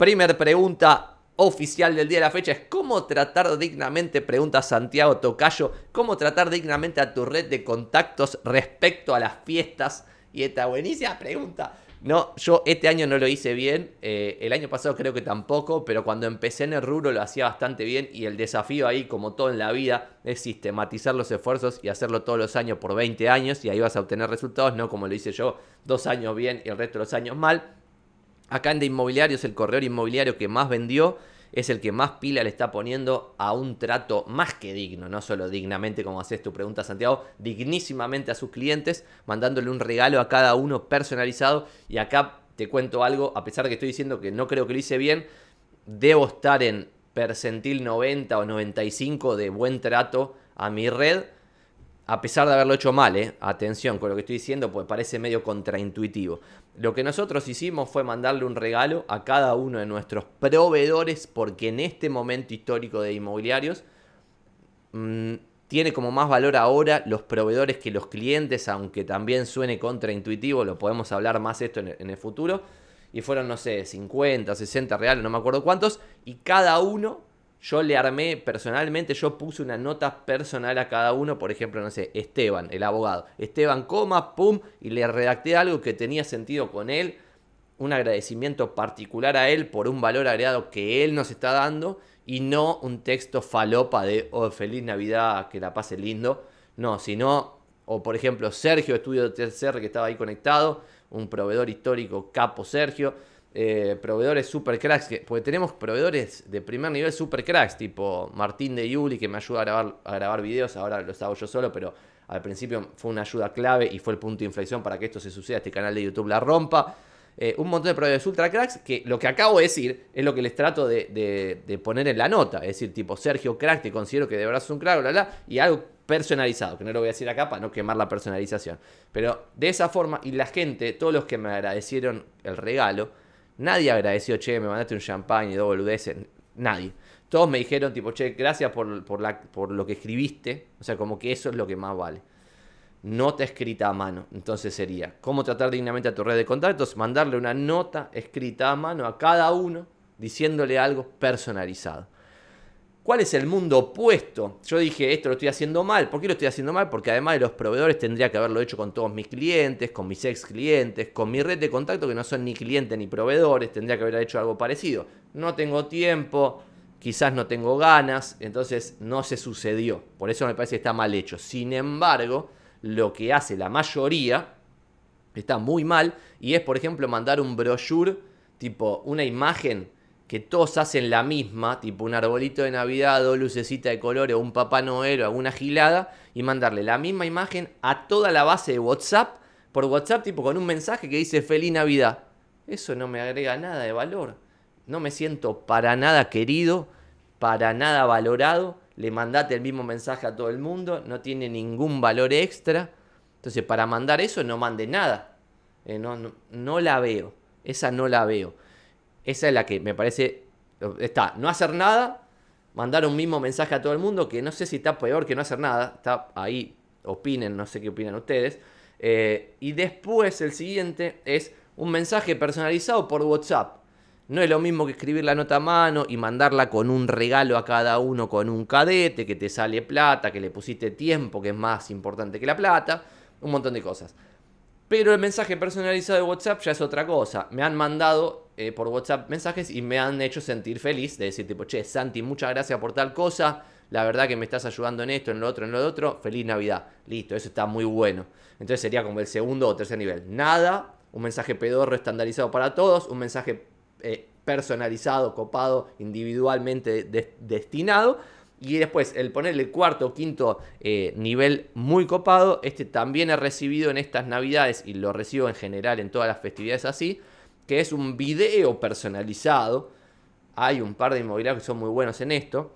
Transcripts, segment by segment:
Primer pregunta oficial del día de la fecha es cómo tratar dignamente, pregunta Santiago Tocayo, cómo tratar dignamente a tu red de contactos respecto a las fiestas. Y esta buenísima pregunta. No, yo este año no lo hice bien, eh, el año pasado creo que tampoco, pero cuando empecé en el rubro lo hacía bastante bien y el desafío ahí, como todo en la vida, es sistematizar los esfuerzos y hacerlo todos los años por 20 años y ahí vas a obtener resultados, no como lo hice yo, dos años bien y el resto de los años mal. Acá en de inmobiliarios, el corredor inmobiliario que más vendió es el que más pila le está poniendo a un trato más que digno, no solo dignamente como haces tu pregunta Santiago, dignísimamente a sus clientes, mandándole un regalo a cada uno personalizado. Y acá te cuento algo, a pesar de que estoy diciendo que no creo que lo hice bien, debo estar en percentil 90 o 95 de buen trato a mi red a pesar de haberlo hecho mal, ¿eh? atención con lo que estoy diciendo, pues parece medio contraintuitivo. Lo que nosotros hicimos fue mandarle un regalo a cada uno de nuestros proveedores, porque en este momento histórico de inmobiliarios mm, tiene como más valor ahora los proveedores que los clientes, aunque también suene contraintuitivo, lo podemos hablar más esto en el futuro. Y fueron, no sé, 50, 60 reales, no me acuerdo cuántos, y cada uno yo le armé personalmente, yo puse una nota personal a cada uno, por ejemplo, no sé, Esteban, el abogado. Esteban, coma, pum, y le redacté algo que tenía sentido con él, un agradecimiento particular a él por un valor agregado que él nos está dando y no un texto falopa de, oh, feliz Navidad, que la pase lindo. No, sino, o por ejemplo, Sergio, estudio de TCR, que estaba ahí conectado, un proveedor histórico, capo Sergio eh, proveedores super cracks, porque tenemos proveedores de primer nivel super cracks, tipo Martín de Yuli, que me ayuda a grabar, a grabar videos, ahora lo hago yo solo, pero al principio fue una ayuda clave y fue el punto de inflexión para que esto se suceda, este canal de YouTube la rompa. Eh, un montón de proveedores ultra cracks que lo que acabo de decir es lo que les trato de, poner en la nota. Es decir, tipo, Sergio Crack, te considero que de verdad es un crack, bla, y algo personalizado, que no lo voy a decir acá para no quemar la personalización. Pero de esa forma, y la gente, todos los que me agradecieron el regalo, Nadie agradeció, che, me mandaste un champagne y dos boludeces. Nadie. Todos me dijeron, tipo, che, gracias por, por lo que escribiste. O sea, como que eso es lo que más vale. Nota escrita a mano. Entonces sería, ¿cómo tratar dignamente a tu red de contactos? Mandarle una nota escrita a mano a cada uno diciéndole algo personalizado. ¿Cuál es el mundo opuesto? Yo dije, esto lo estoy haciendo mal. ¿Por qué lo estoy haciendo mal? Porque además de los proveedores tendría que haberlo hecho con todos mis clientes, con mis ex clientes, con mi red de contacto que no son ni clientes ni proveedores. Tendría que haber hecho algo parecido. No tengo tiempo, quizás no tengo ganas, entonces no se sucedió. Por eso me parece que está mal hecho. Sin embargo, lo que hace la mayoría está muy mal y es, por ejemplo, mandar un brochure, tipo una imagen que todos hacen la misma, tipo un arbolito de Navidad, dos lucecitas de colores, un Papá Noel alguna gilada, y mandarle la misma imagen a toda la base de WhatsApp, por WhatsApp, tipo con un mensaje que dice Feliz Navidad. Eso no me agrega nada de valor. No me siento para nada querido, para nada valorado. Le mandate el mismo mensaje a todo el mundo, no tiene ningún valor extra. Entonces, para mandar eso, no mande nada. Eh, no la veo. Esa no la veo. Esa es la que me parece. Está, no hacer nada, mandar un mismo mensaje a todo el mundo, que no sé si está peor que no hacer nada, está ahí, opinen, no sé qué opinan ustedes. Eh, y después el siguiente es un mensaje personalizado por WhatsApp. No es lo mismo que escribir la nota a mano y mandarla con un regalo a cada uno, con un cadete, que te sale plata, que le pusiste tiempo, que es más importante que la plata, un montón de cosas. Pero el mensaje personalizado de WhatsApp ya es otra cosa. Me han mandado eh, por WhatsApp mensajes y me han hecho sentir feliz de decir tipo, che, Santi, muchas gracias por tal cosa, la verdad que me estás ayudando en esto, en lo otro, en lo otro, feliz Navidad, listo, eso está muy bueno. Entonces sería como el segundo o tercer nivel. Nada, un mensaje pedorro estandarizado para todos, un mensaje eh, personalizado, copado, individualmente destinado. Y después, el ponerle cuarto o quinto eh, nivel muy copado, este también he recibido en estas navidades y lo recibo en general en todas las festividades así, que es un video personalizado. Hay un par de inmobiliarios que son muy buenos en esto.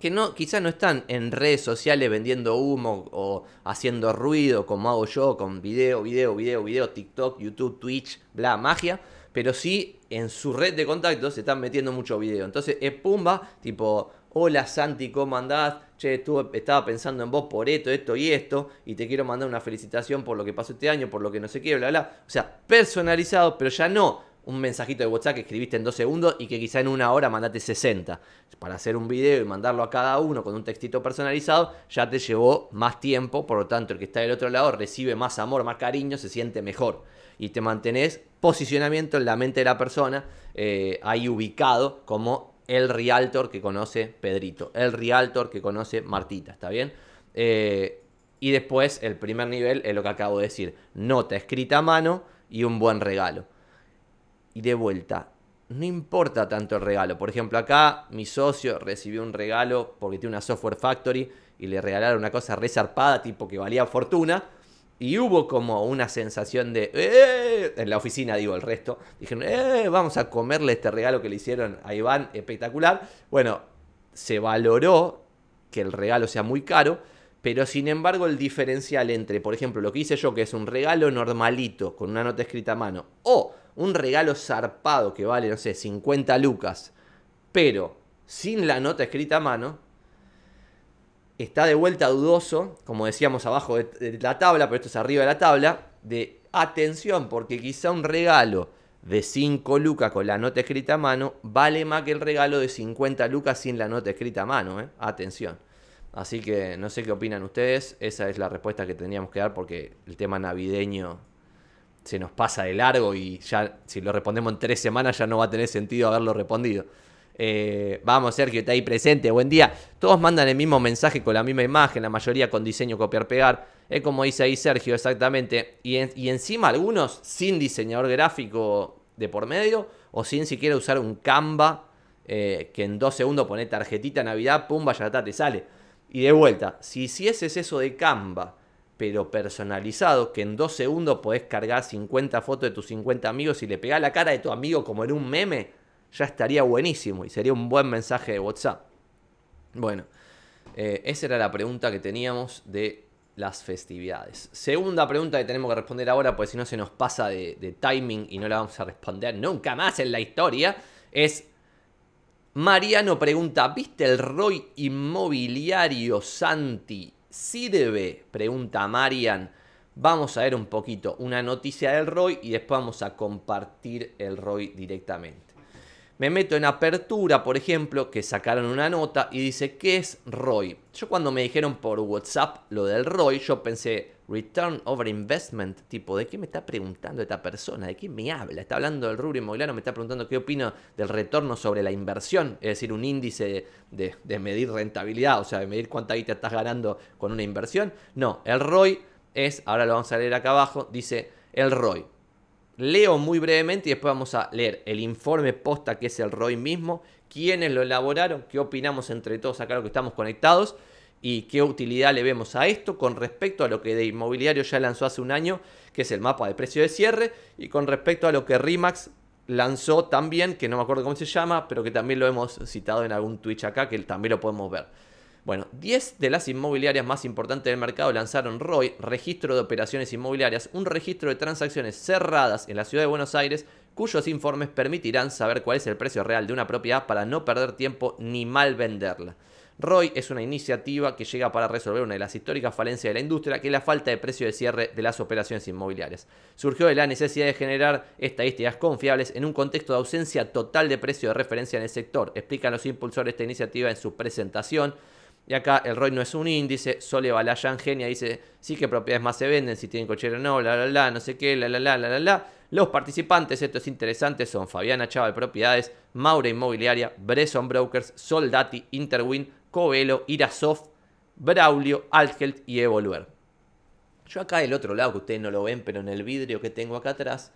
Que no, quizás no están en redes sociales vendiendo humo o haciendo ruido como hago yo con video, video, video, video, TikTok, YouTube, Twitch, bla, magia. Pero sí en su red de contactos se están metiendo mucho video. Entonces es pumba, tipo, hola Santi, ¿cómo andás? che, estaba pensando en vos por esto, esto y esto, y te quiero mandar una felicitación por lo que pasó este año, por lo que no sé qué, bla, bla. O sea, personalizado, pero ya no un mensajito de WhatsApp que escribiste en dos segundos y que quizá en una hora mandaste 60. Para hacer un video y mandarlo a cada uno con un textito personalizado, ya te llevó más tiempo, por lo tanto el que está del otro lado recibe más amor, más cariño, se siente mejor. Y te mantenés posicionamiento en la mente de la persona, eh, ahí ubicado como el realtor que conoce Pedrito, el realtor que conoce Martita, ¿está bien? Eh, y después el primer nivel es lo que acabo de decir, nota escrita a mano y un buen regalo. Y de vuelta, no importa tanto el regalo. Por ejemplo, acá mi socio recibió un regalo porque tiene una software factory y le regalaron una cosa resarpada, tipo que valía fortuna. Y hubo como una sensación de. Eh", en la oficina, digo, el resto. Dijeron, eh, Vamos a comerle este regalo que le hicieron a Iván, espectacular. Bueno, se valoró que el regalo sea muy caro, pero sin embargo, el diferencial entre, por ejemplo, lo que hice yo, que es un regalo normalito, con una nota escrita a mano, o un regalo zarpado que vale, no sé, 50 lucas, pero sin la nota escrita a mano, está de vuelta dudoso, como decíamos abajo de, la tabla, pero esto es arriba de la tabla, de atención, porque quizá un regalo de 5 lucas con la nota escrita a mano vale más que el regalo de 50 lucas sin la nota escrita a mano, ¿eh? atención. Así que no sé qué opinan ustedes, esa es la respuesta que tendríamos que dar porque el tema navideño se nos pasa de largo y ya si lo respondemos en tres semanas ya no va a tener sentido haberlo respondido. Eh, vamos, Sergio, está ahí presente. Buen día. Todos mandan el mismo mensaje con la misma imagen, la mayoría con diseño copiar-pegar. Es como dice ahí Sergio, exactamente. Y, encima algunos sin diseñador gráfico de por medio o sin siquiera usar un Canva eh, que en dos segundos pone tarjetita Navidad, pumba, ya está, te sale. Y de vuelta, si hicieses eso de Canva, pero personalizado, que en dos segundos podés cargar 50 fotos de tus 50 amigos y le pegás la cara de tu amigo como en un meme, ya estaría buenísimo y sería un buen mensaje de WhatsApp. Bueno, eh, esa era la pregunta que teníamos de las festividades. Segunda pregunta que tenemos que responder ahora, pues si no se nos pasa de, timing y no la vamos a responder nunca más en la historia, es Mariano pregunta, ¿viste el ROI inmobiliario Santi? debe Pregunta Marian. Vamos a ver un poquito una noticia del ROI y después vamos a compartir el ROI directamente. Me meto en apertura, por ejemplo, que sacaron una nota y dice, ¿qué es ROI? Yo cuando me dijeron por WhatsApp lo del ROI, yo pensé, Return Over Investment, tipo, ¿de qué me está preguntando esta persona? ¿De qué me habla? Está hablando del rubro inmobiliario, me está preguntando qué opino del retorno sobre la inversión, es decir, un índice de, medir rentabilidad, o sea, de medir cuánta guita estás ganando con una inversión. No, el ROI es, ahora lo vamos a leer acá abajo, dice, el ROI Leo muy brevemente y después vamos a leer el informe posta que es el ROI mismo, quiénes lo elaboraron, qué opinamos entre todos acá los que estamos conectados y qué utilidad le vemos a esto con respecto a lo que de inmobiliario ya lanzó hace un año, que es el mapa de precio de cierre, y con respecto a lo que RIMAX lanzó también, que no me acuerdo cómo se llama, pero que también lo hemos citado en algún Twitch acá, que también lo podemos ver. Bueno, 10 de las inmobiliarias más importantes del mercado lanzaron ROI, registro de operaciones inmobiliarias, un registro de transacciones cerradas en la ciudad de Buenos Aires, cuyos informes permitirán saber cuál es el precio real de una propiedad para no perder tiempo ni mal venderla. ROI es una iniciativa que llega para resolver una de las históricas falencias de la industria, que es la falta de precio de cierre de las operaciones inmobiliarias. Surgió de la necesidad de generar estadísticas confiables en un contexto de ausencia total de precio de referencia en el sector, explican los impulsores de esta iniciativa en su presentación. Y acá el ROI no es un índice, Sole Balayan Genia dice, sí que propiedades más se venden, si tienen cochera o no, la, la, la, no sé qué, la, la, la, la, la, la. Los participantes, esto es interesante, son Fabiana Chava de Propiedades, Maura Inmobiliaria, Bresson Brokers, Soldati, Interwin, Covelo, Irasoft, Braulio, Altgeld y Evolver. Yo acá del otro lado, que ustedes no lo ven, pero en el vidrio que tengo acá atrás,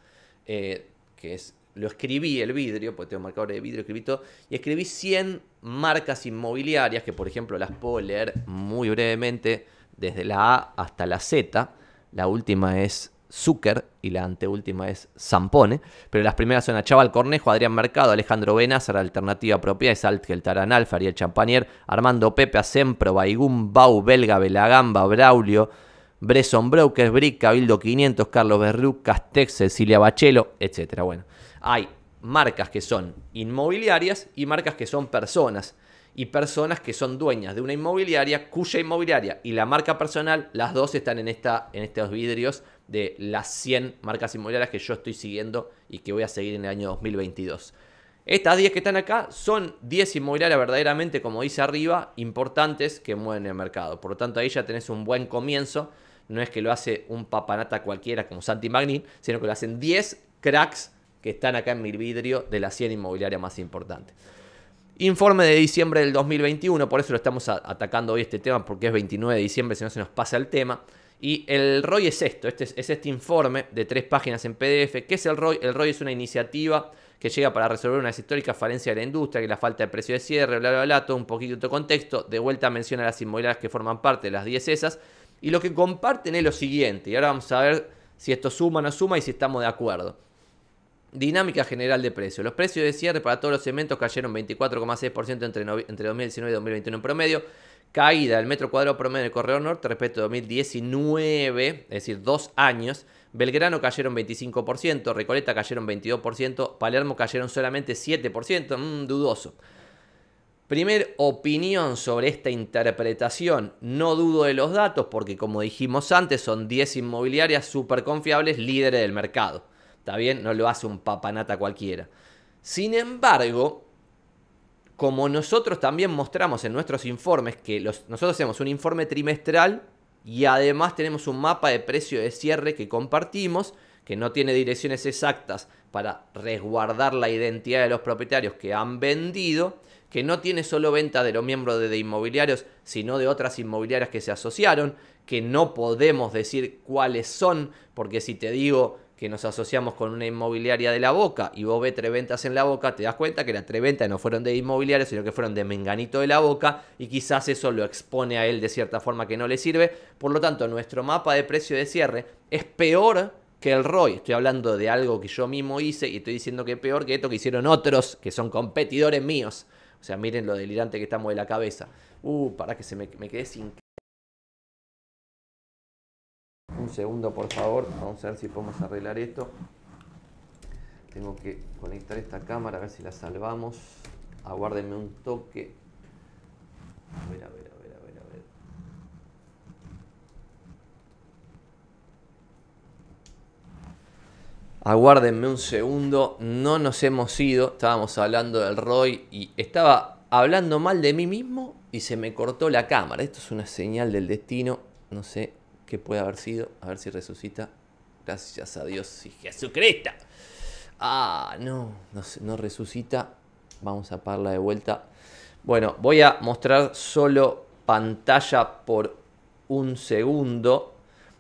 eh, que es lo escribí el vidrio, porque tengo marcador de vidrio, escribí todo, y escribí 100 marcas inmobiliarias, que por ejemplo las puedo leer muy brevemente, desde la A hasta la Z. La última es Zucker y la anteúltima es Zampone, pero las primeras son Achaval, Chaval Cornejo, Adrián Mercado, Alejandro Benazar, Alternativa Propia, es Geltaran, Taranal, el Champanier, Armando Pepe, Asempro, Baigún, Bau, Belga, Belagamba, Braulio, Bresson Brokers, Brick, Cabildo 500, Carlos Berruc, Castex, Cecilia Bachelo, etc. Bueno, hay marcas que son inmobiliarias y marcas que son personas. Y personas que son dueñas de una inmobiliaria, cuya inmobiliaria y la marca personal, las dos están en, esta, en estos vidrios de las 100 marcas inmobiliarias que yo estoy siguiendo y que voy a seguir en el año 2022. Estas 10 que están acá son 10 inmobiliarias verdaderamente, como dice arriba, importantes que mueven el mercado. Por lo tanto, ahí ya tenés un buen comienzo. No es que lo hace un papanata cualquiera como Santi Magnin, sino que lo hacen 10 cracks que están acá en mi vidrio de la 100 inmobiliaria más importante. Informe de diciembre del 2021, por eso lo estamos atacando hoy este tema, porque es 29 de diciembre, si no se nos pasa el tema. Y el ROI es esto, este es, este informe de tres páginas en PDF. ¿Qué es el ROI? El ROI es una iniciativa que llega para resolver una histórica falencia de la industria, que es la falta de precio de cierre, bla, bla, bla, todo un poquito de contexto. De vuelta menciona las inmobiliarias que forman parte de las 10 esas. Y lo que comparten es lo siguiente, y ahora vamos a ver si esto suma o no suma y si estamos de acuerdo. Dinámica general de precios. Los precios de cierre para todos los segmentos cayeron 24,6% entre, entre 2019 y 2021 en promedio. Caída del metro cuadrado promedio el Correo norte respecto a 2019, es decir, dos años. Belgrano cayeron 25%, Recoleta cayeron 22%, Palermo cayeron solamente 7%, mmm, dudoso. Primer opinión sobre esta interpretación. No dudo de los datos porque como dijimos antes son 10 inmobiliarias súper confiables líderes del mercado. ¿Está bien? No lo hace un papanata cualquiera. Sin embargo, como nosotros también mostramos en nuestros informes, que los, nosotros hacemos un informe trimestral y además tenemos un mapa de precio de cierre que compartimos, que no tiene direcciones exactas para resguardar la identidad de los propietarios que han vendido, que no tiene solo venta de los miembros de inmobiliarios, sino de otras inmobiliarias que se asociaron, que no podemos decir cuáles son, porque si te digo que nos asociamos con una inmobiliaria de la boca y vos ves tres ventas en la boca, te das cuenta que las tres ventas no fueron de inmobiliaria, sino que fueron de menganito de la boca y quizás eso lo expone a él de cierta forma que no le sirve. Por lo tanto, nuestro mapa de precio de cierre es peor que el ROI. Estoy hablando de algo que yo mismo hice y estoy diciendo que es peor que esto que hicieron otros que son competidores míos. O sea, miren lo delirante que estamos de la cabeza. Uh, para que se me, me sin un segundo, por favor. Vamos a ver si podemos arreglar esto. Tengo que conectar esta cámara, a ver si la salvamos. Aguárdenme un toque. A Aguárdenme un segundo. No nos hemos ido. Estábamos hablando del Roy y estaba hablando mal de mí mismo y se me cortó la cámara. Esto es una señal del destino. No sé que puede haber sido. A ver si resucita. Gracias a Dios y Jesucristo. Ah, no, no, resucita. Vamos a parla de vuelta. Bueno, voy a mostrar solo pantalla por un segundo.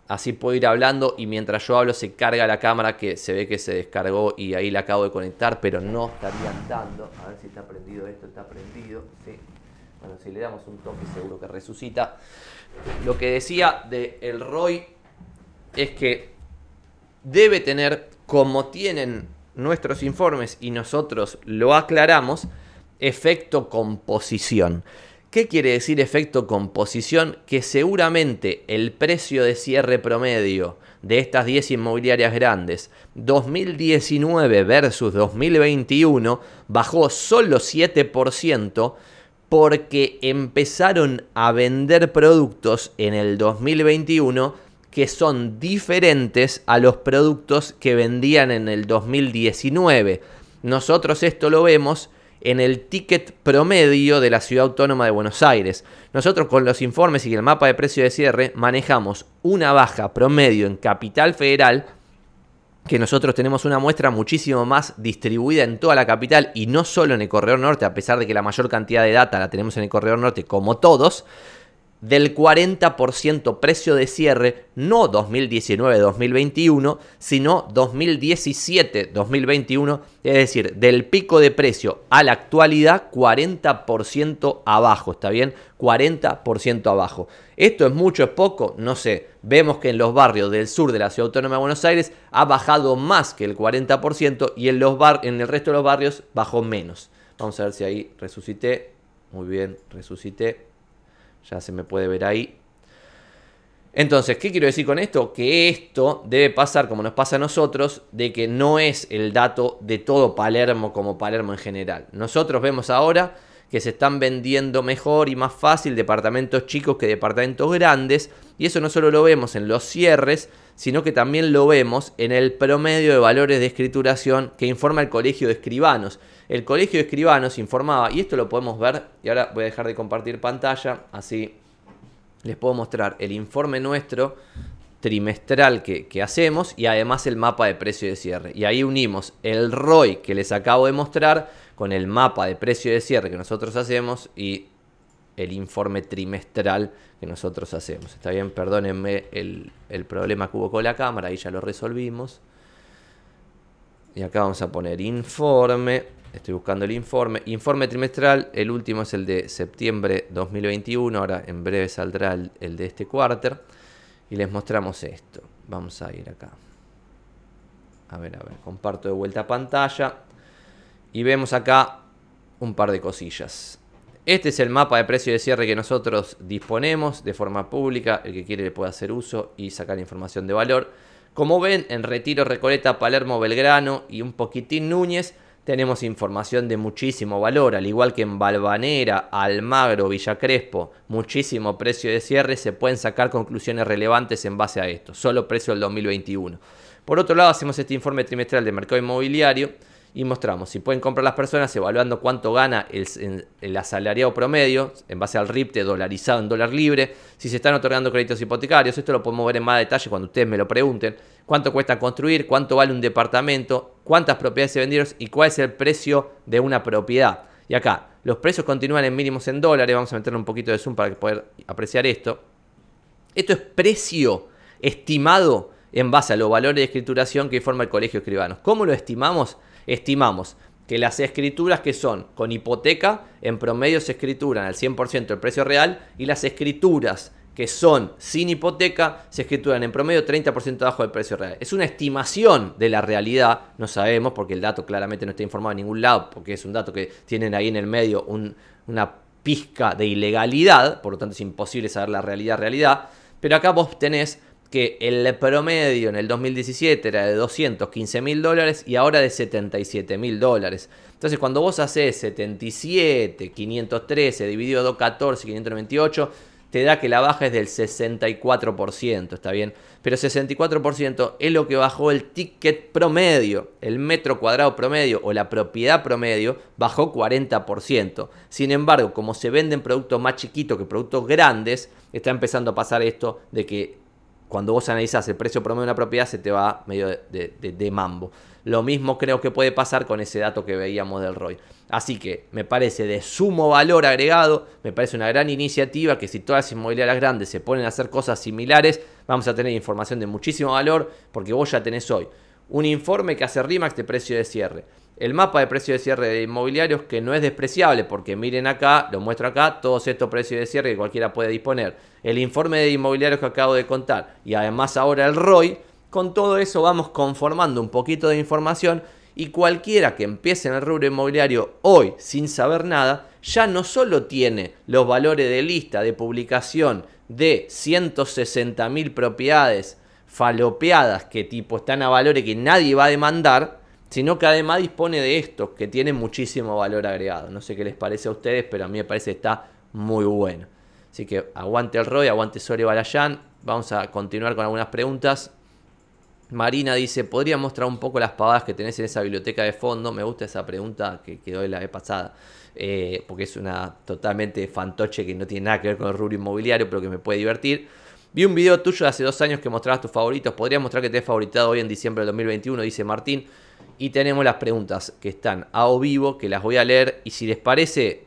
Así puedo ir hablando y mientras yo hablo se carga la cámara que se ve que se descargó y ahí la acabo de conectar, pero no estaría andando. A ver si está prendido esto, está prendido. Bueno, si le damos un toque seguro que resucita. Lo que decía de el Roy es que debe tener, como tienen nuestros informes y nosotros lo aclaramos, efecto composición. ¿Qué quiere decir efecto composición? Que seguramente el precio de cierre promedio de estas 10 inmobiliarias grandes 2019 versus 2021 bajó solo 7% porque empezaron a vender productos en el 2021 que son diferentes a los productos que vendían en el 2019. Nosotros esto lo vemos en el ticket promedio de la ciudad autónoma de Buenos Aires. Nosotros con los informes y el mapa de precio de cierre manejamos una baja promedio en Capital Federal que nosotros tenemos una muestra muchísimo más distribuida en toda la capital y no solo en el Corredor Norte, a pesar de que la mayor cantidad de data la tenemos en el Corredor Norte como todos, del 40% precio de cierre, no 2019-2021, sino 2017-2021, es decir, del pico de precio a la actualidad 40% abajo, ¿está bien? 40% abajo. ¿Esto es mucho, es poco? No sé. Vemos que en los barrios del sur de la Ciudad Autónoma de Buenos Aires ha bajado más que el 40% y en, los en el resto de los barrios bajó menos. Vamos a ver si ahí resucité. Muy bien, resucité. Ya se me puede ver ahí. Entonces, ¿qué quiero decir con esto? Que esto debe pasar como nos pasa a nosotros, de que no es el dato de todo Palermo como Palermo en general. Nosotros vemos ahora que se están vendiendo mejor y más fácil departamentos chicos que departamentos grandes, y eso no solo lo vemos en los cierres, sino que también lo vemos en el promedio de valores de escrituración que informa el Colegio de Escribanos. El colegio de escribanos informaba, y esto lo podemos ver, y ahora voy a dejar de compartir pantalla, así les puedo mostrar el informe nuestro trimestral que, hacemos y además el mapa de precio de cierre. Y ahí unimos el ROI que les acabo de mostrar con el mapa de precio de cierre que nosotros hacemos y el informe trimestral que nosotros hacemos. Está bien, perdónenme el, el problema que hubo con la cámara, ahí ya lo resolvimos. Y acá vamos a poner informe Estoy buscando el informe. Informe trimestral, el último es el de septiembre 2021. Ahora en breve saldrá el, de este cuarter. Y les mostramos esto. Vamos a ir acá. A ver, a ver, comparto de vuelta pantalla. Y vemos acá un par de cosillas. Este es el mapa de precio de cierre que nosotros disponemos de forma pública. El que quiere le puede hacer uso y sacar información de valor. Como ven, en Retiro, Recoleta, Palermo, Belgrano y un poquitín Núñez tenemos información de muchísimo valor, al igual que en Valvanera, Almagro, Villa Crespo, muchísimo precio de cierre, se pueden sacar conclusiones relevantes en base a esto, solo precio del 2021. Por otro lado, hacemos este informe trimestral de mercado inmobiliario y mostramos si pueden comprar las personas evaluando cuánto gana el, el asalariado promedio en base al RIPTE dolarizado en dólar libre, si se están otorgando créditos hipotecarios, esto lo podemos ver en más detalle cuando ustedes me lo pregunten, cuánto cuesta construir, cuánto vale un departamento, cuántas propiedades se vendieron y cuál es el precio de una propiedad. Y acá, los precios continúan en mínimos en dólares. Vamos a meterle un poquito de zoom para poder apreciar esto. Esto es precio estimado en base a los valores de escrituración que forma el colegio de escribanos. ¿Cómo lo estimamos? Estimamos que las escrituras que son con hipoteca en promedio se escrituran al 100% el precio real y las escrituras que son sin hipoteca se escrituran en promedio 30% abajo del precio real. Es una estimación de la realidad, no sabemos porque el dato claramente no está informado en ningún lado, porque es un dato que tienen ahí en el medio una pizca de ilegalidad, por lo tanto es imposible saber la realidad, realidad, pero acá vos tenés que el promedio en el 2017 era de 215 mil dólares y ahora de 77 mil dólares. Entonces cuando vos haces 77, 513 dividido 214, 598, te da que la baja es del 64%, ¿está bien? Pero 64% es lo que bajó el ticket promedio, el metro cuadrado promedio o la propiedad promedio bajó 40%. Sin embargo, como se venden productos más chiquitos que productos grandes, está empezando a pasar esto de que cuando vos analizás el precio promedio de una propiedad se te va medio de, mambo. Lo mismo creo que puede pasar con ese dato que veíamos del ROI. Así que me parece de sumo valor agregado, me parece una gran iniciativa que si todas las inmobiliarias grandes se ponen a hacer cosas similares, vamos a tener información de muchísimo valor porque vos ya tenés hoy un informe que hace RIMAX de precio de cierre. El mapa de precio de cierre de inmobiliarios que no es despreciable porque miren acá, lo muestro acá, todos estos precios de cierre que cualquiera puede disponer. El informe de inmobiliarios que acabo de contar y además ahora el ROI. Con todo eso vamos conformando un poquito de información y cualquiera que empiece en el rubro inmobiliario hoy sin saber nada, ya no solo tiene los valores de lista de publicación de 160.000 propiedades falopeadas que tipo están a valores que nadie va a demandar, sino que además dispone de estos que tienen muchísimo valor agregado. No sé qué les parece a ustedes, pero a mí me parece que está muy bueno. Así que aguante el Roy, aguante Sori Balayán. Vamos a continuar con algunas preguntas. Marina dice, ¿podría mostrar un poco las pavadas que tenés en esa biblioteca de fondo? Me gusta esa pregunta que quedó la vez pasada, eh, porque es una totalmente fantoche que no tiene nada que ver con el rubro inmobiliario, pero que me puede divertir. Vi un video tuyo de hace dos años que mostrabas tus favoritos. ¿Podría mostrar que te he favoritado hoy en diciembre del 2021? Dice Martín. Y tenemos las preguntas que están a o vivo, que las voy a leer. Y si les parece,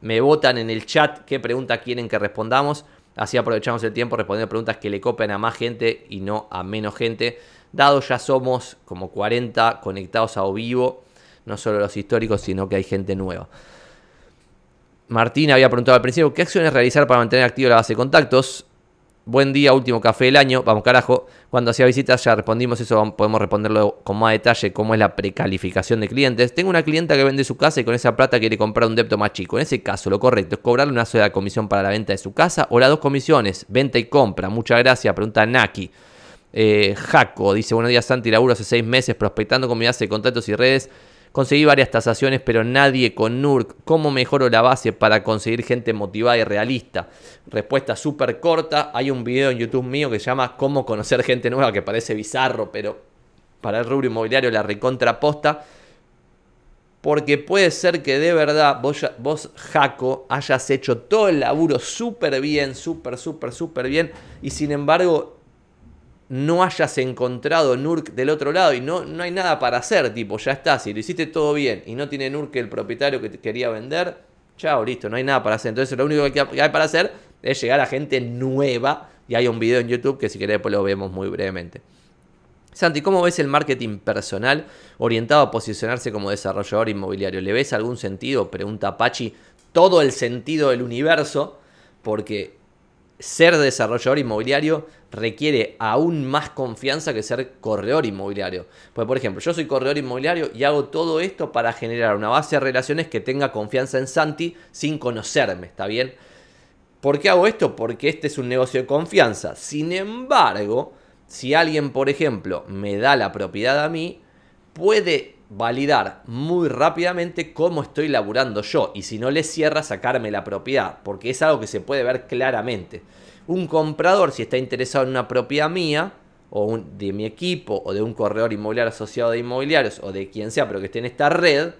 me votan en el chat qué pregunta quieren que respondamos. Así aprovechamos el tiempo respondiendo preguntas que le copen a más gente y no a menos gente. Dado ya somos como 40 conectados a o vivo, no solo los históricos, sino que hay gente nueva. Martín había preguntado al principio, ¿qué acciones realizar para mantener activa la base de contactos? Buen día, último café del año, vamos carajo. Cuando hacía visitas ya respondimos eso, podemos responderlo con más detalle, cómo es la precalificación de clientes. Tengo una clienta que vende su casa y con esa plata quiere comprar un depto más chico. En ese caso, lo correcto es cobrarle una sola comisión para la venta de su casa o las dos comisiones, venta y compra. Muchas gracias, pregunta Naki. Eh, Jaco dice, buenos días Santi, laburo hace seis meses prospectando con base de contactos y redes Conseguí varias tasaciones, pero nadie con NURC. ¿Cómo mejoro la base para conseguir gente motivada y realista? Respuesta súper corta. Hay un video en YouTube mío que se llama Cómo conocer gente nueva, que parece bizarro, pero para el rubro inmobiliario la recontraposta. Porque puede ser que de verdad vos, vos, Jaco, hayas hecho todo el laburo súper bien, súper, súper, súper bien. Y sin embargo, no hayas encontrado NURC del otro lado y no, no hay nada para hacer, tipo, ya está, si lo hiciste todo bien y no tiene NURC el propietario que te quería vender, chao, listo, no hay nada para hacer. Entonces lo único que hay para hacer es llegar a gente nueva y hay un video en YouTube que si querés después lo vemos muy brevemente. Santi, ¿cómo ves el marketing personal orientado a posicionarse como desarrollador inmobiliario? ¿Le ves algún sentido? Pregunta Apache. Todo el sentido del universo, porque ser desarrollador inmobiliario requiere aún más confianza que ser corredor inmobiliario. Pues por ejemplo, yo soy corredor inmobiliario y hago todo esto para generar una base de relaciones que tenga confianza en Santi sin conocerme, ¿está bien? ¿Por qué hago esto? Porque este es un negocio de confianza. Sin embargo, si alguien, por ejemplo, me da la propiedad a mí, puede validar muy rápidamente cómo estoy laburando yo y si no le cierra sacarme la propiedad, porque es algo que se puede ver claramente. Un comprador, si está interesado en una propiedad mía, o de mi equipo, o de un corredor inmobiliario asociado de inmobiliarios, o de quien sea, pero que esté en esta red,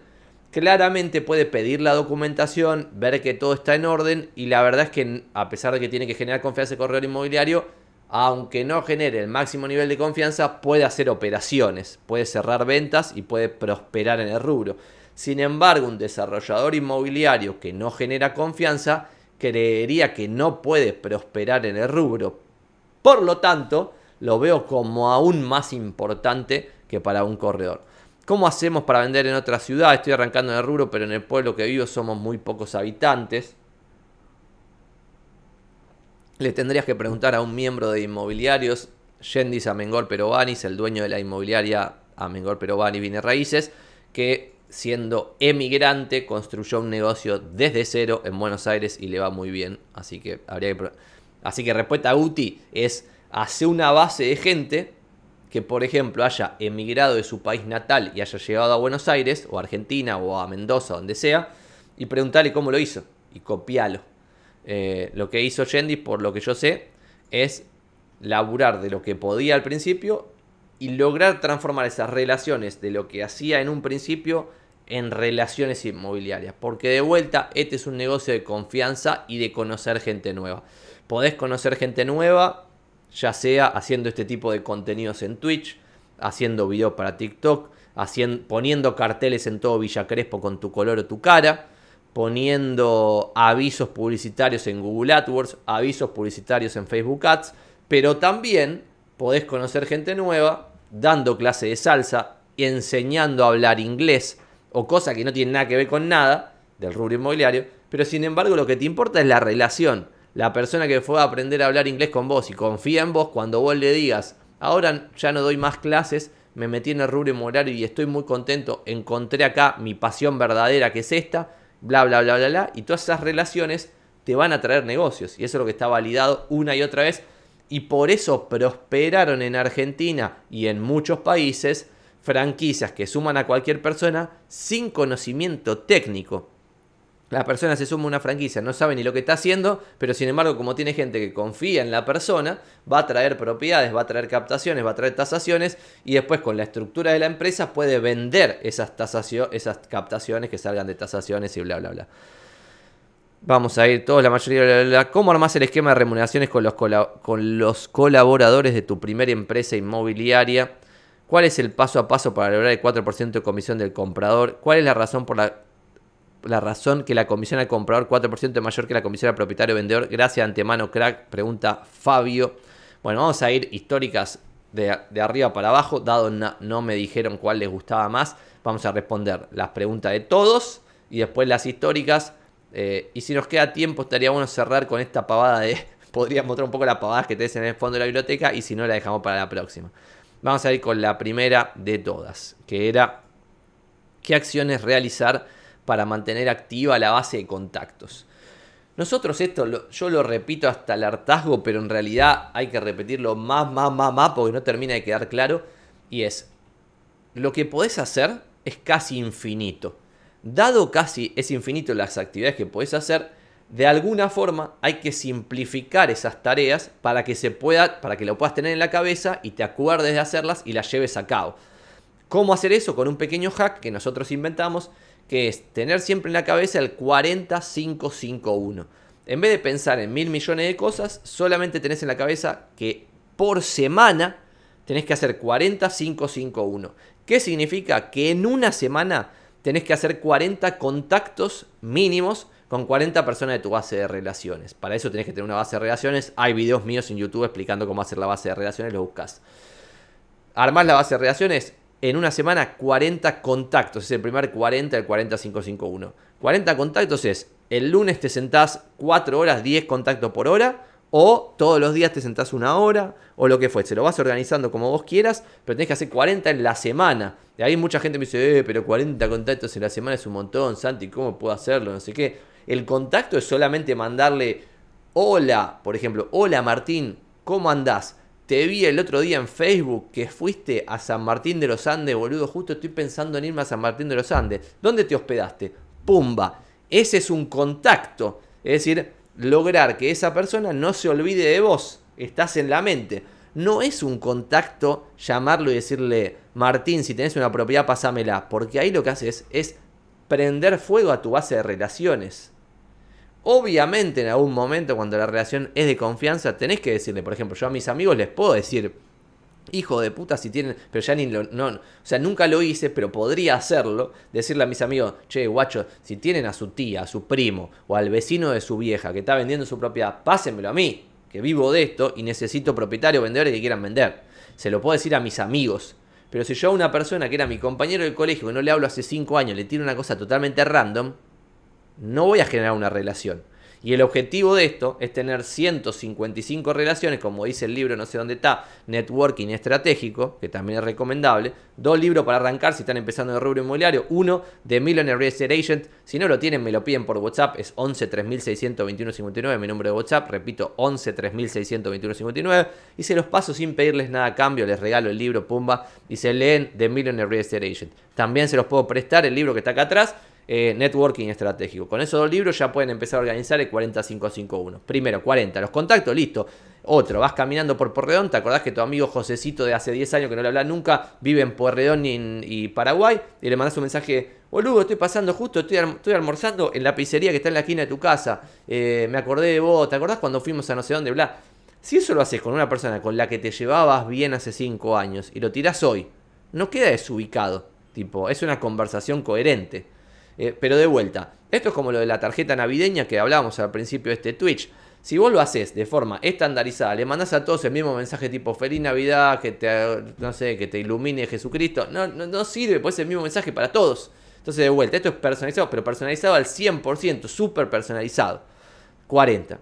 claramente puede pedir la documentación, ver que todo está en orden y la verdad es que a pesar de que tiene que generar confianza el corredor inmobiliario, aunque no genere el máximo nivel de confianza, puede hacer operaciones, puede cerrar ventas y puede prosperar en el rubro. Sin embargo, un desarrollador inmobiliario que no genera confianza creería que no puede prosperar en el rubro. Por lo tanto, lo veo como aún más importante que para un corredor. ¿Cómo hacemos para vender en otra ciudad? Estoy arrancando en el rubro, pero en el pueblo que vivo somos muy pocos habitantes. Le tendrías que preguntar a un miembro de inmobiliarios, Yendis Amengor Perovanis, el dueño de la inmobiliaria Amengor Perovani Vine Raíces, que siendo emigrante construyó un negocio desde cero en Buenos Aires y le va muy bien. Así que habría que... Así que respuesta UTI es hacer una base de gente que, por ejemplo, haya emigrado de su país natal y haya llegado a Buenos Aires o a Argentina o a Mendoza, donde sea, y preguntarle cómo lo hizo y copialo. Eh, lo que hizo Yendi, por lo que yo sé, es laburar de lo que podía al principio y lograr transformar esas relaciones de lo que hacía en un principio en relaciones inmobiliarias. Porque de vuelta, este es un negocio de confianza y de conocer gente nueva. Podés conocer gente nueva, ya sea haciendo este tipo de contenidos en Twitch, haciendo videos para TikTok, poniendo carteles en todo Villa Crespo con tu color o tu cara, poniendo avisos publicitarios en Google AdWords, avisos publicitarios en Facebook Ads, pero también podés conocer gente nueva dando clase de salsa, y enseñando a hablar inglés o cosa que no tiene nada que ver con nada del rubro inmobiliario, pero sin embargo lo que te importa es la relación. La persona que fue a aprender a hablar inglés con vos y confía en vos cuando vos le digas, ahora ya no doy más clases, me metí en el rubro inmobiliario y estoy muy contento, encontré acá mi pasión verdadera que es esta, bla, bla, bla, bla, bla, y todas esas relaciones te van a traer negocios. Y eso es lo que está validado una y otra vez. Y por eso prosperaron en Argentina y en muchos países franquicias que suman a cualquier persona sin conocimiento técnico la persona se suma a una franquicia, no sabe ni lo que está haciendo, pero sin embargo, como tiene gente que confía en la persona, va a traer propiedades, va a traer captaciones, va a traer tasaciones y después con la estructura de la empresa puede vender esas, esas captaciones que salgan de tasaciones y bla, bla, bla. Vamos a ir todos, la mayoría. de bla, ¿Cómo armás el esquema de remuneraciones con los, con los colaboradores de tu primera empresa inmobiliaria? ¿Cuál es el paso a paso para lograr el 4% de comisión del comprador? ¿Cuál es la razón por la la razón que la comisión al comprador 4% es mayor que la comisión al propietario vendedor. Gracias antemano, crack, pregunta Fabio. Bueno, vamos a ir históricas de, arriba para abajo, dado no, no me dijeron cuál les gustaba más. Vamos a responder las preguntas de todos y después las históricas. Eh, y si nos queda tiempo, estaría bueno cerrar con esta pavada de. Podría mostrar un poco las pavadas que tenés en el fondo de la biblioteca y si no, la dejamos para la próxima. Vamos a ir con la primera de todas, que era qué acciones realizar para mantener activa la base de contactos. Nosotros esto, lo, yo lo repito hasta el hartazgo, pero en realidad hay que repetirlo más, más, más, más, porque no termina de quedar claro. Y es, lo que podés hacer es casi infinito. Dado casi es infinito las actividades que podés hacer, de alguna forma hay que simplificar esas tareas para que se pueda, para que lo puedas tener en la cabeza y te acuerdes de hacerlas y las lleves a cabo. ¿Cómo hacer eso? Con un pequeño hack que nosotros inventamos que es tener siempre en la cabeza el 40551. En vez de pensar en mil millones de cosas, solamente tenés en la cabeza que por semana tenés que hacer 40551. ¿Qué significa? Que en una semana tenés que hacer 40 contactos mínimos con 40 personas de tu base de relaciones. Para eso tenés que tener una base de relaciones. Hay videos míos en YouTube explicando cómo hacer la base de relaciones, lo buscas. Armás la base de relaciones, en una semana 40 contactos. Es el primer 40 del 40551. 40 contactos es el lunes te sentás 4 horas, 10 contactos por hora. O todos los días te sentás una hora o lo que fue. Se lo vas organizando como vos quieras, pero tenés que hacer 40 en la semana. De ahí mucha gente me dice, eh, pero 40 contactos en la semana es un montón, Santi, ¿cómo puedo hacerlo? No sé qué. El contacto es solamente mandarle, hola, por ejemplo, hola Martín, ¿cómo andás? Te vi el otro día en Facebook que fuiste a San Martín de los Andes, boludo. Justo estoy pensando en irme a San Martín de los Andes. ¿Dónde te hospedaste? Pumba. Ese es un contacto. Es decir, lograr que esa persona no se olvide de vos. Estás en la mente. No es un contacto llamarlo y decirle, Martín, si tenés una propiedad, pasámela. Porque ahí lo que haces es prender fuego a tu base de relaciones. Obviamente en algún momento cuando la relación es de confianza tenés que decirle, por ejemplo, yo a mis amigos les puedo decir, hijo de puta si tienen, pero ya ni lo, no, o sea, nunca lo hice, pero podría hacerlo, decirle a mis amigos, che, guacho, si tienen a su tía, a su primo o al vecino de su vieja que está vendiendo su propiedad, pásenmelo a mí, que vivo de esto y necesito propietarios, vendedores que quieran vender. Se lo puedo decir a mis amigos. Pero si yo a una persona que era mi compañero del colegio, que no le hablo hace 5 años, le tiro una cosa totalmente random, no voy a generar una relación. Y el objetivo de esto es tener 155 relaciones, como dice el libro, no sé dónde está, Networking Estratégico, que también es recomendable. Dos libros para arrancar si están empezando en el rubro inmobiliario. Uno de Millionaire Real Estate Agent. Si no lo tienen, me lo piden por WhatsApp. Es 11 3621 59, mi nombre de WhatsApp. Repito, 11 3621 59. Y se los paso sin pedirles nada a cambio. Les regalo el libro, pumba. Y se leen The Millionaire Real Estate Agent. También se los puedo prestar el libro que está acá atrás eh, networking estratégico. Con esos dos libros ya pueden empezar a organizar el 40551. Primero, 40, los contactos, listo. Otro, vas caminando por Porredón, te acordás que tu amigo Josecito de hace 10 años que no le habla nunca, vive en Porredón y, Paraguay, y le mandas un mensaje, boludo, estoy pasando justo, estoy, almorzando en la pizzería que está en la esquina de tu casa, eh, me acordé de vos, ¿te acordás cuando fuimos a no sé dónde, bla? Si eso lo haces con una persona con la que te llevabas bien hace 5 años y lo tirás hoy, no queda desubicado, tipo, es una conversación coherente. Eh, pero de vuelta, esto es como lo de la tarjeta navideña que hablábamos al principio de este Twitch. Si vos lo haces de forma estandarizada, le mandás a todos el mismo mensaje tipo Feliz Navidad, que te, no sé, que te ilumine Jesucristo, no, no, no sirve, pues es el mismo mensaje para todos. Entonces, de vuelta, esto es personalizado, pero personalizado al 100%, súper personalizado. 40.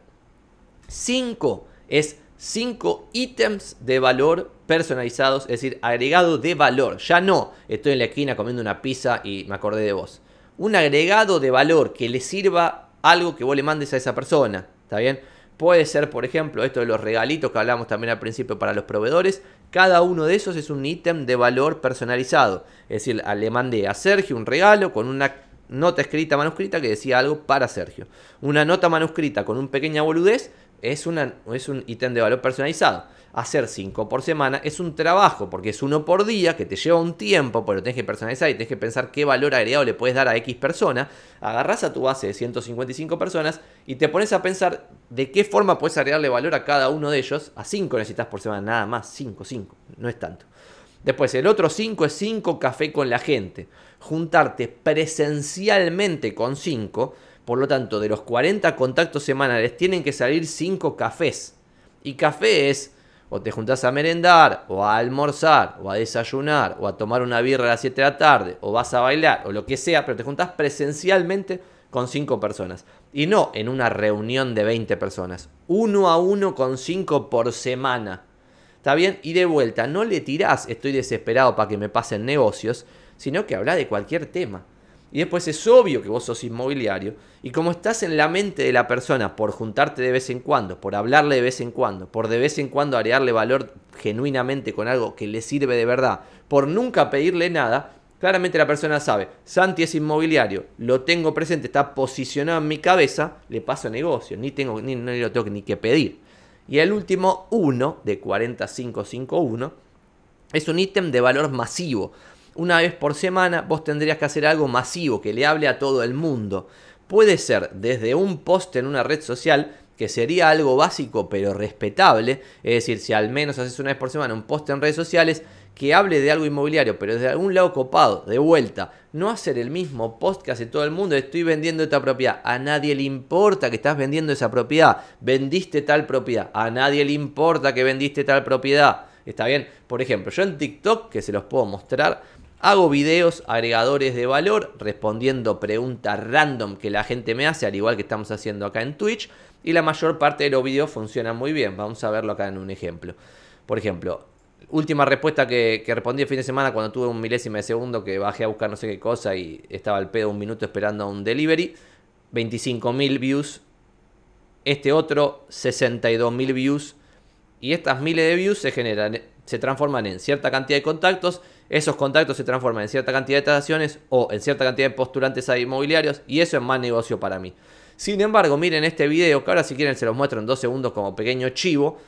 5 es 5 ítems de valor personalizados, es decir, agregado de valor. Ya no estoy en la esquina comiendo una pizza y me acordé de vos un agregado de valor que le sirva algo que vos le mandes a esa persona. ¿Está bien? Puede ser, por ejemplo, esto de los regalitos que hablamos también al principio para los proveedores. Cada uno de esos es un ítem de valor personalizado. Es decir, le mandé a Sergio un regalo con una nota escrita manuscrita que decía algo para Sergio. Una nota manuscrita con un pequeña boludez es, una, es un ítem de valor personalizado hacer 5 por semana es un trabajo, porque es uno por día, que te lleva un tiempo, Pero tenés que personalizar y tenés que pensar qué valor agregado le puedes dar a X persona. Agarrás a tu base de 155 personas y te pones a pensar de qué forma puedes agregarle valor a cada uno de ellos. A 5 necesitas por semana, nada más, 5, 5, no es tanto. Después, el otro 5 es 5 café con la gente. Juntarte presencialmente con 5. Por lo tanto, de los 40 contactos semanales tienen que salir 5 cafés. Y café es o te juntás a merendar, o a almorzar, o a desayunar, o a tomar una birra a las 7 de la tarde, o vas a bailar, o lo que sea, pero te juntás presencialmente con 5 personas. Y no en una reunión de 20 personas. Uno a uno con 5 por semana. ¿Está bien? Y de vuelta, no le tirás, estoy desesperado para que me pasen negocios, sino que habla de cualquier tema. Y después es obvio que vos sos inmobiliario. Y como estás en la mente de la persona por juntarte de vez en cuando, por hablarle de vez en cuando, por de vez en cuando arearle valor genuinamente con algo que le sirve de verdad, por nunca pedirle nada, claramente la persona sabe, Santi es inmobiliario, lo tengo presente, está posicionado en mi cabeza, le paso negocio, ni, tengo, ni, lo tengo ni que pedir. Y el último 1 de 4551 es un ítem de valor masivo una vez por semana vos tendrías que hacer algo masivo que le hable a todo el mundo. Puede ser desde un post en una red social, que sería algo básico pero respetable, es decir, si al menos haces una vez por semana un post en redes sociales que hable de algo inmobiliario, pero desde algún lado copado, de vuelta, no hacer el mismo post que hace todo el mundo, estoy vendiendo esta propiedad, a nadie le importa que estás vendiendo esa propiedad, vendiste tal propiedad, a nadie le importa que vendiste tal propiedad, ¿está bien? Por ejemplo, yo en TikTok, que se los puedo mostrar, Hago videos agregadores de valor respondiendo preguntas random que la gente me hace, al igual que estamos haciendo acá en Twitch. Y la mayor parte de los videos funcionan muy bien. Vamos a verlo acá en un ejemplo. Por ejemplo, última respuesta que, respondí el fin de semana cuando tuve un milésimo de segundo que bajé a buscar no sé qué cosa y estaba al pedo un minuto esperando a un delivery. 25.000 views. Este otro, 62.000 views. Y estas miles de views se generan, se transforman en cierta cantidad de contactos esos contactos se transforman en cierta cantidad de transacciones o en cierta cantidad de postulantes a inmobiliarios y eso es más negocio para mí. Sin embargo, miren este video que ahora si quieren se los muestro en dos segundos como pequeño chivo.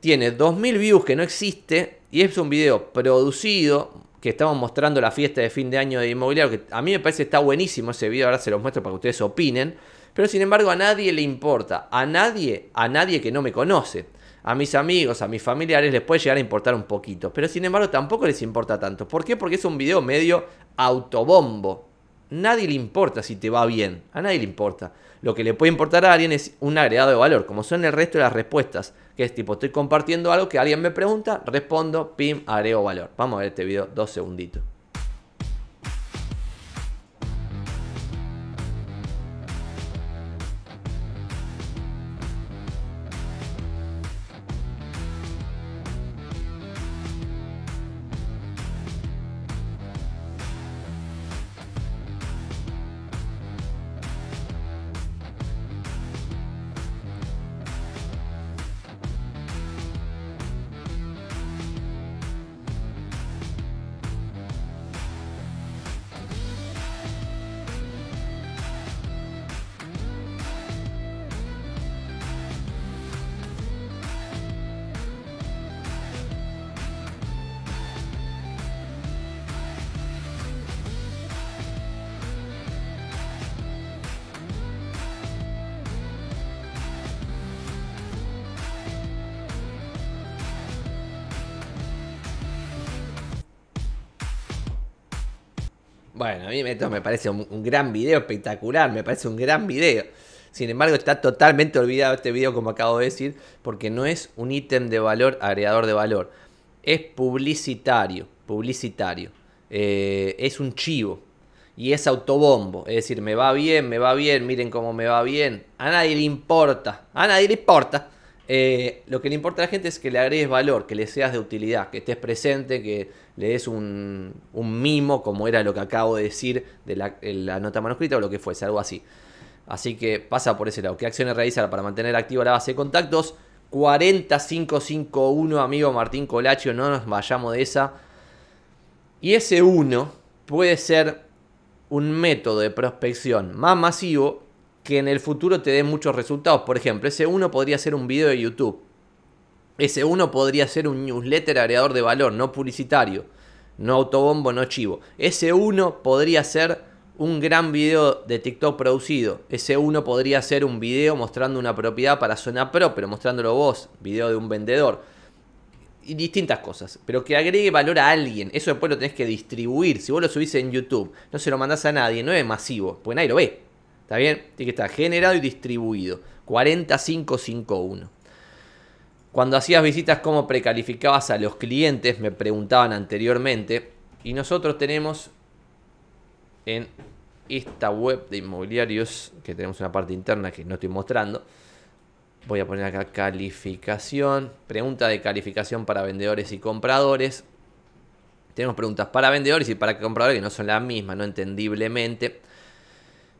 Tiene 2000 views que no existe y es un video producido que estamos mostrando la fiesta de fin de año de inmobiliario que a mí me parece está buenísimo ese video, ahora se los muestro para que ustedes opinen, pero sin embargo a nadie le importa, a nadie, a nadie que no me conoce a mis amigos, a mis familiares les puede llegar a importar un poquito. Pero sin embargo tampoco les importa tanto. ¿Por qué? Porque es un video medio autobombo. Nadie le importa si te va bien. A nadie le importa. Lo que le puede importar a alguien es un agregado de valor, como son el resto de las respuestas. Que es tipo, estoy compartiendo algo que alguien me pregunta, respondo, pim, agrego valor. Vamos a ver este video dos segunditos. me parece un, gran video espectacular, me parece un gran video. Sin embargo, está totalmente olvidado este video, como acabo de decir, porque no es un ítem de valor, agregador de valor. Es publicitario, publicitario. Eh, es un chivo y es autobombo. Es decir, me va bien, me va bien, miren cómo me va bien. A nadie le importa, a nadie le importa. Eh, lo que le importa a la gente es que le agregues valor, que le seas de utilidad, que estés presente, que le des un, mimo, como era lo que acabo de decir de eh, la, nota manuscrita o lo que fuese, algo así. Así que pasa por ese lado. ¿Qué acciones realizar para mantener activa la base de contactos? 4551, amigo Martín Colacho, no nos vayamos de esa. Y ese 1 puede ser un método de prospección más masivo que en el futuro te dé muchos resultados. Por ejemplo, ese 1 podría ser un video de YouTube. Ese uno podría ser un newsletter agregador de valor, no publicitario, no autobombo, no chivo. Ese uno podría ser un gran video de TikTok producido. Ese uno podría ser un video mostrando una propiedad para zona pro, pero mostrándolo vos, video de un vendedor. Y distintas cosas. Pero que agregue valor a alguien. Eso después lo tenés que distribuir. Si vos lo subís en YouTube, no se lo mandás a nadie, no es masivo, porque nadie lo ve. ¿Está bien? Tiene que estar generado y distribuido. 4551. Cuando hacías visitas, ¿cómo precalificabas a los clientes? Me preguntaban anteriormente. Y nosotros tenemos en esta web de inmobiliarios, que tenemos una parte interna que no estoy mostrando, voy a poner acá calificación, pregunta de calificación para vendedores y compradores. Tenemos preguntas para vendedores y para compradores que no son las mismas, no entendiblemente.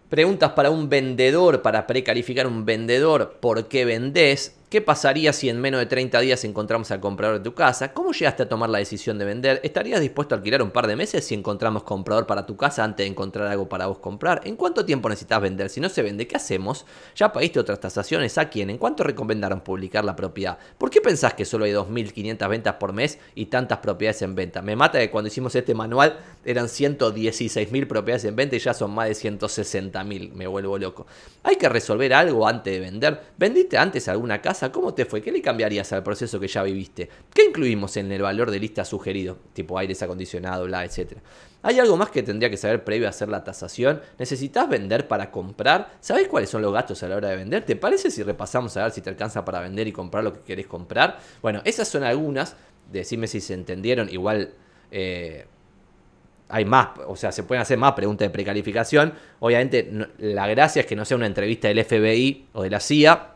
Preguntas para un vendedor, para precalificar un vendedor, ¿por qué vendés? ¿Qué pasaría si en menos de 30 días encontramos al comprador de tu casa? ¿Cómo llegaste a tomar la decisión de vender? ¿Estarías dispuesto a alquilar un par de meses si encontramos comprador para tu casa antes de encontrar algo para vos comprar? ¿En cuánto tiempo necesitas vender? Si no se vende, ¿qué hacemos? ¿Ya pagaste otras tasaciones? ¿A quién? ¿En cuánto recomendaron publicar la propiedad? ¿Por qué pensás que solo hay 2.500 ventas por mes y tantas propiedades en venta? Me mata que cuando hicimos este manual eran 116.000 propiedades en venta y ya son más de 160.000. Me vuelvo loco. Hay que resolver algo antes de vender. ¿Vendiste antes alguna casa? ¿cómo te fue? ¿Qué le cambiarías al proceso que ya viviste? ¿Qué incluimos en el valor de lista sugerido? Tipo aires acondicionado, etc. ¿Hay algo más que tendría que saber previo a hacer la tasación? ¿Necesitas vender para comprar? ¿Sabes cuáles son los gastos a la hora de vender? ¿Te parece si repasamos a ver si te alcanza para vender y comprar lo que querés comprar? Bueno, esas son algunas. Decime si se entendieron. Igual... Eh, hay más, o sea, se pueden hacer más preguntas de precalificación. Obviamente, la gracia es que no sea una entrevista del FBI o de la CIA,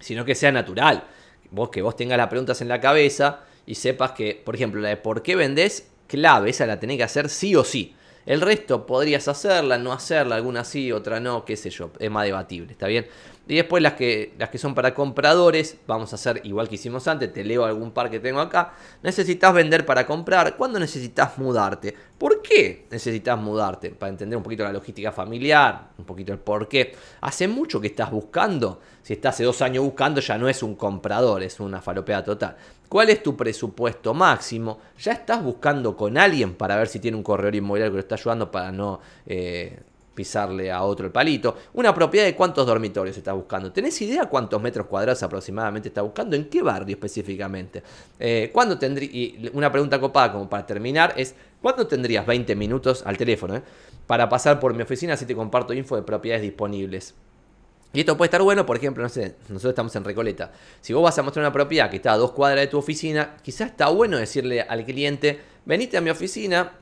sino que sea natural. Vos que vos tengas las preguntas en la cabeza y sepas que, por ejemplo, la de por qué vendés, clave, esa la tenés que hacer sí o sí. El resto podrías hacerla, no hacerla, alguna sí, otra no, qué sé yo, es más debatible, ¿está bien? Y después las que, las que son para compradores, vamos a hacer igual que hicimos antes, te leo algún par que tengo acá. Necesitas vender para comprar, ¿cuándo necesitas mudarte? ¿Por qué necesitas mudarte? Para entender un poquito la logística familiar, un poquito el por qué. Hace mucho que estás buscando, si estás hace dos años buscando ya no es un comprador, es una falopea total cuál es tu presupuesto máximo, ya estás buscando con alguien para ver si tiene un corredor inmobiliario que lo está ayudando para no eh, pisarle a otro el palito, una propiedad de cuántos dormitorios estás buscando, tenés idea cuántos metros cuadrados aproximadamente estás buscando, en qué barrio específicamente, eh, ¿cuándo y una pregunta copada como para terminar es, ¿cuándo tendrías 20 minutos al teléfono eh, para pasar por mi oficina si te comparto info de propiedades disponibles? Y esto puede estar bueno, por ejemplo, no sé, nosotros estamos en Recoleta. Si vos vas a mostrar una propiedad que está a dos cuadras de tu oficina, quizás está bueno decirle al cliente, venite a mi oficina,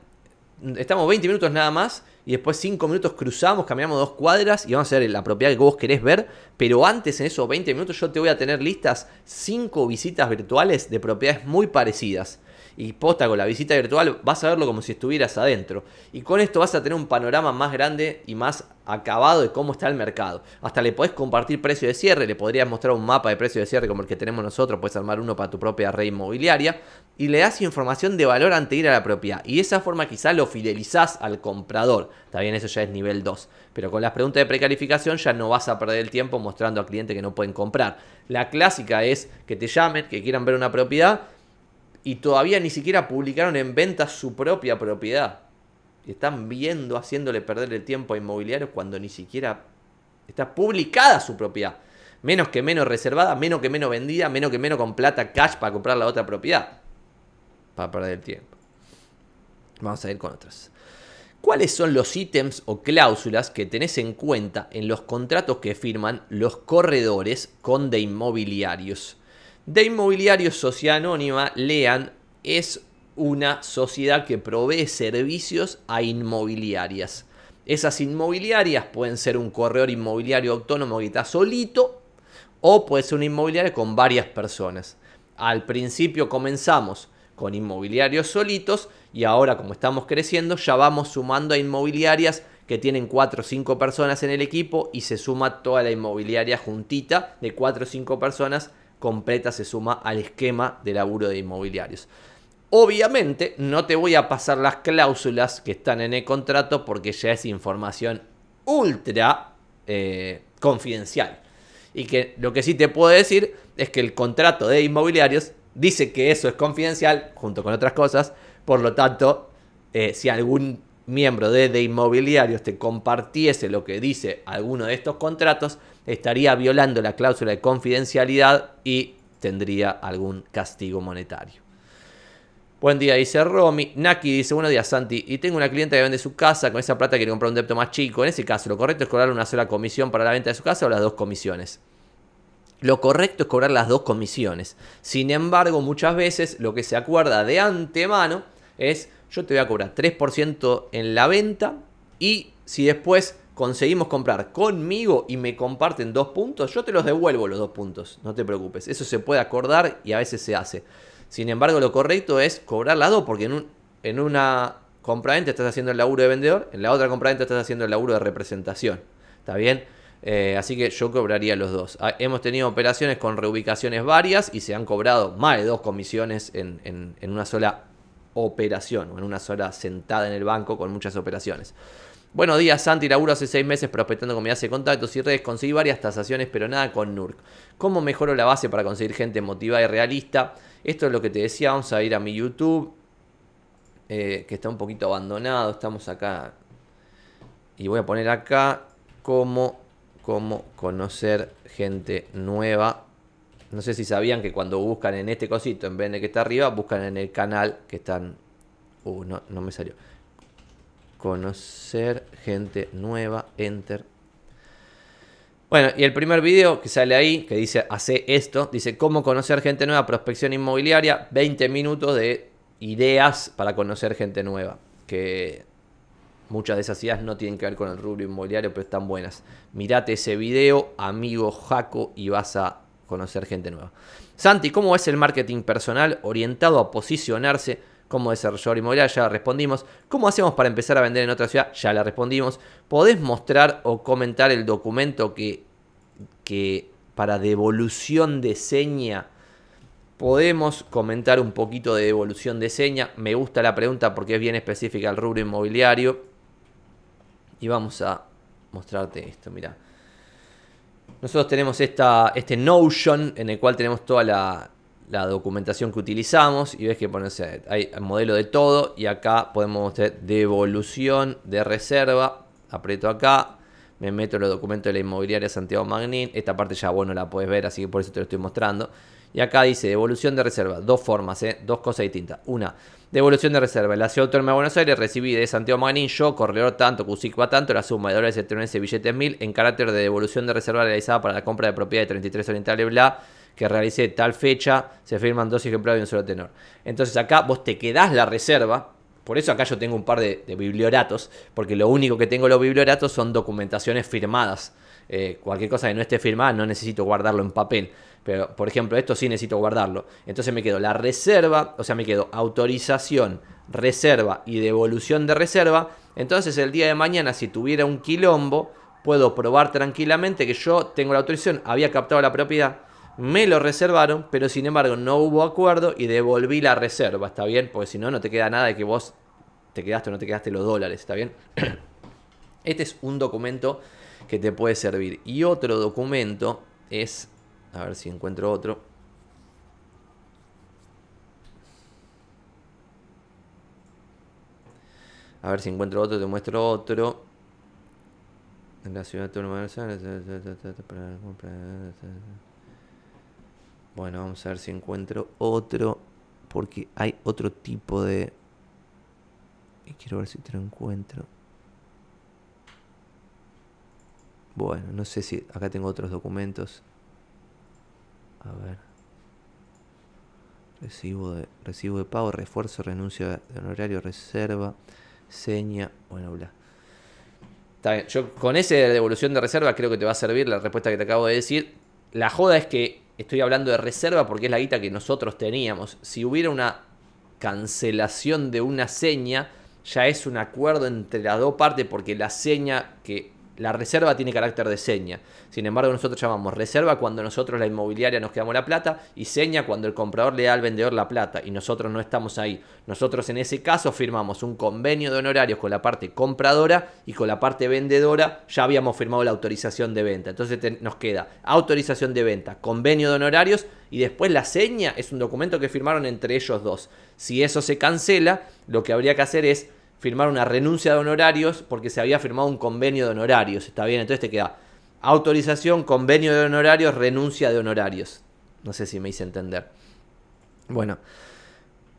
estamos 20 minutos nada más, y después 5 minutos cruzamos, cambiamos dos cuadras y vamos a ver la propiedad que vos querés ver, pero antes en esos 20 minutos yo te voy a tener listas 5 visitas virtuales de propiedades muy parecidas. Y posta, con la visita virtual vas a verlo como si estuvieras adentro. Y con esto vas a tener un panorama más grande y más acabado de cómo está el mercado. Hasta le podés compartir precio de cierre, le podrías mostrar un mapa de precio de cierre como el que tenemos nosotros, puedes armar uno para tu propia red inmobiliaria y le das información de valor antes de ir a la propiedad. Y de esa forma quizás lo fidelizás al comprador. también eso ya es nivel 2. Pero con las preguntas de precalificación ya no vas a perder el tiempo mostrando al cliente que no pueden comprar. La clásica es que te llamen, que quieran ver una propiedad y todavía ni siquiera publicaron en venta su propia propiedad. Y están viendo, haciéndole perder el tiempo a inmobiliarios cuando ni siquiera está publicada su propiedad. Menos que menos reservada, menos que menos vendida, menos que menos con plata cash para comprar la otra propiedad. Para perder el tiempo. Vamos a ir con otras. ¿Cuáles son los ítems o cláusulas que tenés en cuenta en los contratos que firman los corredores con de inmobiliarios? de Inmobiliarios Sociedad Anónima, lean, es una sociedad que provee servicios a inmobiliarias. Esas inmobiliarias pueden ser un corredor inmobiliario autónomo que está solito o puede ser una inmobiliaria con varias personas. Al principio comenzamos con inmobiliarios solitos y ahora como estamos creciendo ya vamos sumando a inmobiliarias que tienen 4 o 5 personas en el equipo y se suma toda la inmobiliaria juntita de 4 o 5 personas completa se suma al esquema de laburo de inmobiliarios. Obviamente no te voy a pasar las cláusulas que están en el contrato porque ya es información ultra eh, confidencial. Y que lo que sí te puedo decir es que el contrato de inmobiliarios dice que eso es confidencial junto con otras cosas. Por lo tanto, eh, si algún miembro de, de inmobiliarios te compartiese lo que dice alguno de estos contratos, estaría violando la cláusula de confidencialidad y tendría algún castigo monetario. Buen día, dice Romy. Naki dice, buenos días, Santi. Y tengo una clienta que vende su casa, con esa plata quiere comprar un depto más chico. En ese caso, ¿lo correcto es cobrar una sola comisión para la venta de su casa o las dos comisiones? Lo correcto es cobrar las dos comisiones. Sin embargo, muchas veces lo que se acuerda de antemano es, yo te voy a cobrar 3% en la venta y si después conseguimos comprar conmigo y me comparten dos puntos, yo te los devuelvo los dos puntos, no te preocupes. Eso se puede acordar y a veces se hace. Sin embargo, lo correcto es cobrar las dos, porque en, un, en una compraventa estás haciendo el laburo de vendedor, en la otra compraventa estás haciendo el laburo de representación. ¿Está bien? Eh, así que yo cobraría los dos. Ah, hemos tenido operaciones con reubicaciones varias y se han cobrado más de dos comisiones en, en una sola operación, O en una sola sentada en el banco con muchas operaciones. Buenos días, Santi. Laburo hace seis meses prospectando con mi base de contactos y redes. Conseguí varias tasaciones, pero nada con NURC. ¿Cómo mejoro la base para conseguir gente motivada y realista? Esto es lo que te decía. Vamos a ir a mi YouTube, eh, que está un poquito abandonado. Estamos acá. Y voy a poner acá cómo, conocer gente nueva. No sé si sabían que cuando buscan en este cosito, en vez de que está arriba, buscan en el canal que están. Uh, no, no me salió conocer gente nueva, enter. Bueno, y el primer video que sale ahí, que dice, hace esto, dice, ¿cómo conocer gente nueva? Prospección inmobiliaria, 20 minutos de ideas para conocer gente nueva. Que muchas de esas ideas no tienen que ver con el rubro inmobiliario, pero están buenas. Mirate ese video, amigo Jaco, y vas a conocer gente nueva. Santi, ¿cómo es el marketing personal orientado a posicionarse? cómo desarrollar inmobiliario, ya la respondimos. ¿Cómo hacemos para empezar a vender en otra ciudad? Ya la respondimos. Podés mostrar o comentar el documento que, para devolución de seña. Podemos comentar un poquito de devolución de seña. Me gusta la pregunta porque es bien específica al rubro inmobiliario. Y vamos a mostrarte esto, mira. Nosotros tenemos esta, este Notion en el cual tenemos toda la, la documentación que utilizamos y ves que ponerse. el modelo de todo y acá podemos mostrar devolución de reserva, aprieto acá, me meto los documentos de la inmobiliaria Santiago Magnín, esta parte ya bueno la puedes ver así que por eso te lo estoy mostrando. Y acá dice devolución de reserva, dos formas, ¿eh? dos cosas distintas. Una, devolución de reserva. la Ciudad Autónoma de Buenos Aires recibí de Santiago Magnín, yo, corredor tanto, Cusicua tanto, la suma de dólares, y billetes mil, en carácter de devolución de reserva realizada para la compra de propiedad de 33 Oriental bla que realice tal fecha, se firman dos ejemplares de un solo tenor. Entonces acá vos te quedás la reserva, por eso acá yo tengo un par de, biblioratos, porque lo único que tengo los biblioratos son documentaciones firmadas. Eh, cualquier cosa que no esté firmada no necesito guardarlo en papel. Pero, por ejemplo, esto sí necesito guardarlo. Entonces me quedo la reserva, o sea, me quedo autorización, reserva y devolución de reserva. Entonces el día de mañana, si tuviera un quilombo, puedo probar tranquilamente que yo tengo la autorización, había captado la propiedad me lo reservaron, pero sin embargo no hubo acuerdo y devolví la reserva, ¿está bien? Porque si no, no te queda nada de que vos te quedaste o no te quedaste los dólares, ¿está bien? Este es un documento que te puede servir. Y otro documento es, a ver si encuentro otro. A ver si encuentro otro, te muestro otro. En la ciudad de de bueno, vamos a ver si encuentro otro. Porque hay otro tipo de... Y quiero ver si te lo encuentro. Bueno, no sé si... Acá tengo otros documentos. A ver. Recibo de, recibo de pago, refuerzo, renuncia, de honorario, reserva, seña. Bueno, bla. Está bien. Yo con ese de devolución de reserva creo que te va a servir la respuesta que te acabo de decir. La joda es que estoy hablando de reserva porque es la guita que nosotros teníamos. Si hubiera una cancelación de una seña, ya es un acuerdo entre las dos partes porque la seña que la reserva tiene carácter de seña. Sin embargo, nosotros llamamos reserva cuando nosotros, la inmobiliaria, nos quedamos la plata y seña cuando el comprador le da al vendedor la plata y nosotros no estamos ahí. Nosotros en ese caso firmamos un convenio de honorarios con la parte compradora y con la parte vendedora ya habíamos firmado la autorización de venta. Entonces nos queda autorización de venta, convenio de honorarios y después la seña es un documento que firmaron entre ellos dos. Si eso se cancela, lo que habría que hacer es firmar una renuncia de honorarios porque se había firmado un convenio de honorarios. Está bien, entonces te queda autorización, convenio de honorarios, renuncia de honorarios. No sé si me hice entender. Bueno,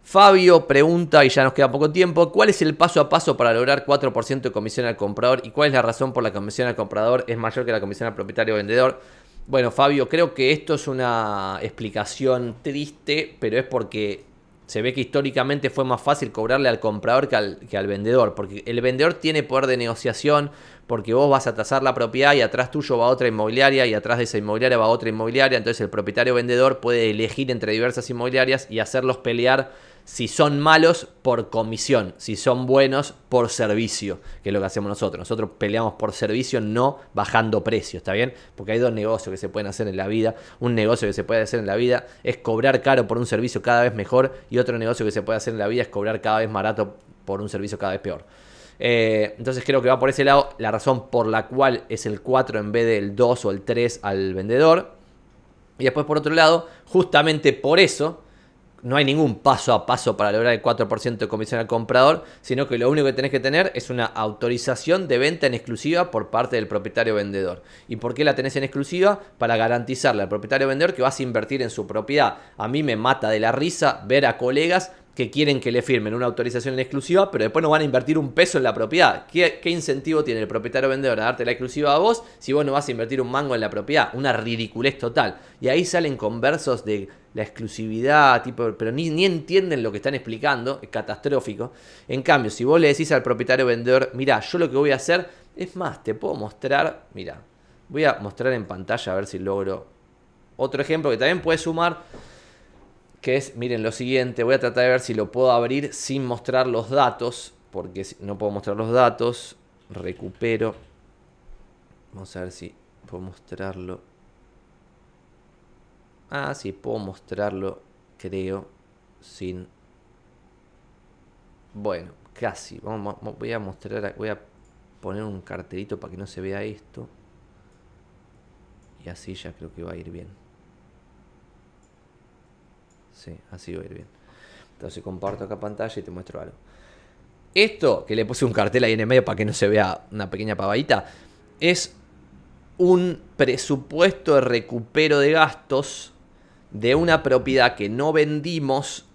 Fabio pregunta, y ya nos queda poco tiempo, ¿cuál es el paso a paso para lograr 4% de comisión al comprador y cuál es la razón por la comisión al comprador es mayor que la comisión al propietario o vendedor? Bueno, Fabio, creo que esto es una explicación triste, pero es porque se ve que históricamente fue más fácil cobrarle al comprador que al, que al, vendedor, porque el vendedor tiene poder de negociación, porque vos vas a tasar la propiedad y atrás tuyo va otra inmobiliaria y atrás de esa inmobiliaria va otra inmobiliaria, entonces el propietario vendedor puede elegir entre diversas inmobiliarias y hacerlos pelear si son malos por comisión, si son buenos por servicio, que es lo que hacemos nosotros. Nosotros peleamos por servicio, no bajando precios, ¿está bien? Porque hay dos negocios que se pueden hacer en la vida. Un negocio que se puede hacer en la vida es cobrar caro por un servicio cada vez mejor y otro negocio que se puede hacer en la vida es cobrar cada vez barato por un servicio cada vez peor. Eh, entonces creo que va por ese lado la razón por la cual es el 4 en vez del 2 o el 3 al vendedor. Y después por otro lado, justamente por eso, no hay ningún paso a paso para lograr el 4% de comisión al comprador, sino que lo único que tenés que tener es una autorización de venta en exclusiva por parte del propietario vendedor. ¿Y por qué la tenés en exclusiva? Para garantizarle al propietario vendedor que vas a invertir en su propiedad. A mí me mata de la risa ver a colegas que quieren que le firmen una autorización en exclusiva, pero después no van a invertir un peso en la propiedad. ¿Qué, incentivo tiene el propietario vendedor a darte la exclusiva a vos si vos no vas a invertir un mango en la propiedad? Una ridiculez total. Y ahí salen conversos de la exclusividad, tipo, pero ni, ni entienden lo que están explicando, es catastrófico. En cambio, si vos le decís al propietario vendedor, mira, yo lo que voy a hacer, es más, te puedo mostrar, mira, voy a mostrar en pantalla a ver si logro otro ejemplo que también puede sumar que es, miren, lo siguiente, voy a tratar de ver si lo puedo abrir sin mostrar los datos, porque no puedo mostrar los datos, recupero, vamos a ver si puedo mostrarlo. Ah, sí, puedo mostrarlo, creo, sin... Bueno, casi. voy a mostrar, voy a poner un cartelito para que no se vea esto. Y así ya creo que va a ir bien. Sí, así va a ir bien. Entonces comparto acá pantalla y te muestro algo. Esto, que le puse un cartel ahí en el medio para que no se vea una pequeña pavadita, es un presupuesto de recupero de gastos de una propiedad que no vendimos,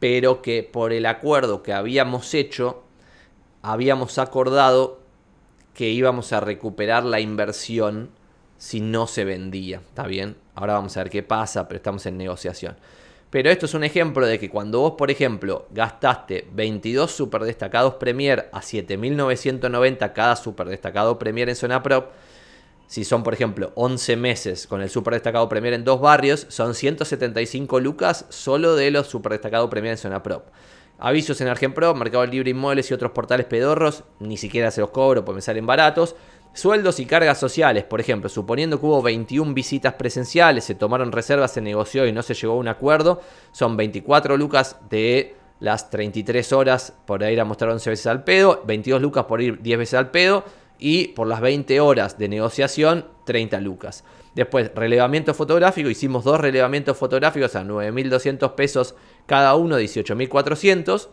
pero que por el acuerdo que habíamos hecho, habíamos acordado que íbamos a recuperar la inversión si no se vendía. ¿Está bien? Ahora vamos a ver qué pasa, pero estamos en negociación. Pero esto es un ejemplo de que cuando vos, por ejemplo, gastaste 22 super destacados Premier a 7.990 cada super destacado Premier en zona prop, si son, por ejemplo, 11 meses con el super destacado Premier en dos barrios, son 175 lucas solo de los super Premier en zona prop. Avisos en Pro, Mercado Libre Inmuebles y otros portales pedorros, ni siquiera se los cobro porque me salen baratos. Sueldos y cargas sociales, por ejemplo, suponiendo que hubo 21 visitas presenciales, se tomaron reservas, se negoció y no se llegó a un acuerdo, son 24 lucas de las 33 horas por ir a mostrar 11 veces al pedo, 22 lucas por ir 10 veces al pedo y por las 20 horas de negociación, 30 lucas. Después, relevamiento fotográfico, hicimos dos relevamientos fotográficos a 9.200 pesos cada uno, 18.400.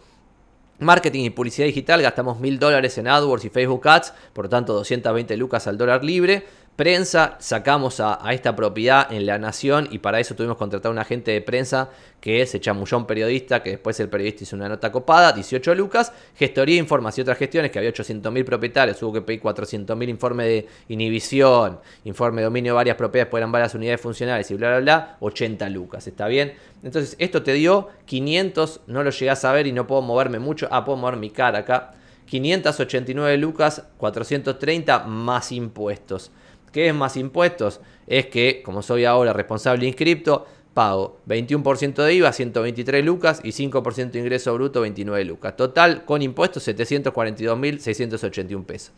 Marketing y publicidad digital, gastamos mil dólares en AdWords y Facebook Ads, por lo tanto 220 lucas al dólar libre prensa, sacamos a, esta propiedad en La Nación y para eso tuvimos que contratar a un agente de prensa que es chamulló periodista, que después el periodista hizo una nota copada, 18 lucas, gestoría, informes y otras gestiones, que había 800.000 propietarios, hubo que pedir 400.000 informes de inhibición, informe de dominio de varias propiedades, pues eran varias unidades funcionales y bla, bla, bla, 80 lucas, ¿está bien? Entonces esto te dio 500, no lo llegás a ver y no puedo moverme mucho, ah, puedo mover mi cara acá, 589 lucas, 430 más impuestos. ¿Qué es más impuestos? Es que, como soy ahora responsable inscripto, pago 21% de IVA, 123 lucas y 5% de ingreso bruto, 29 lucas. Total, con impuestos, 742.681 pesos.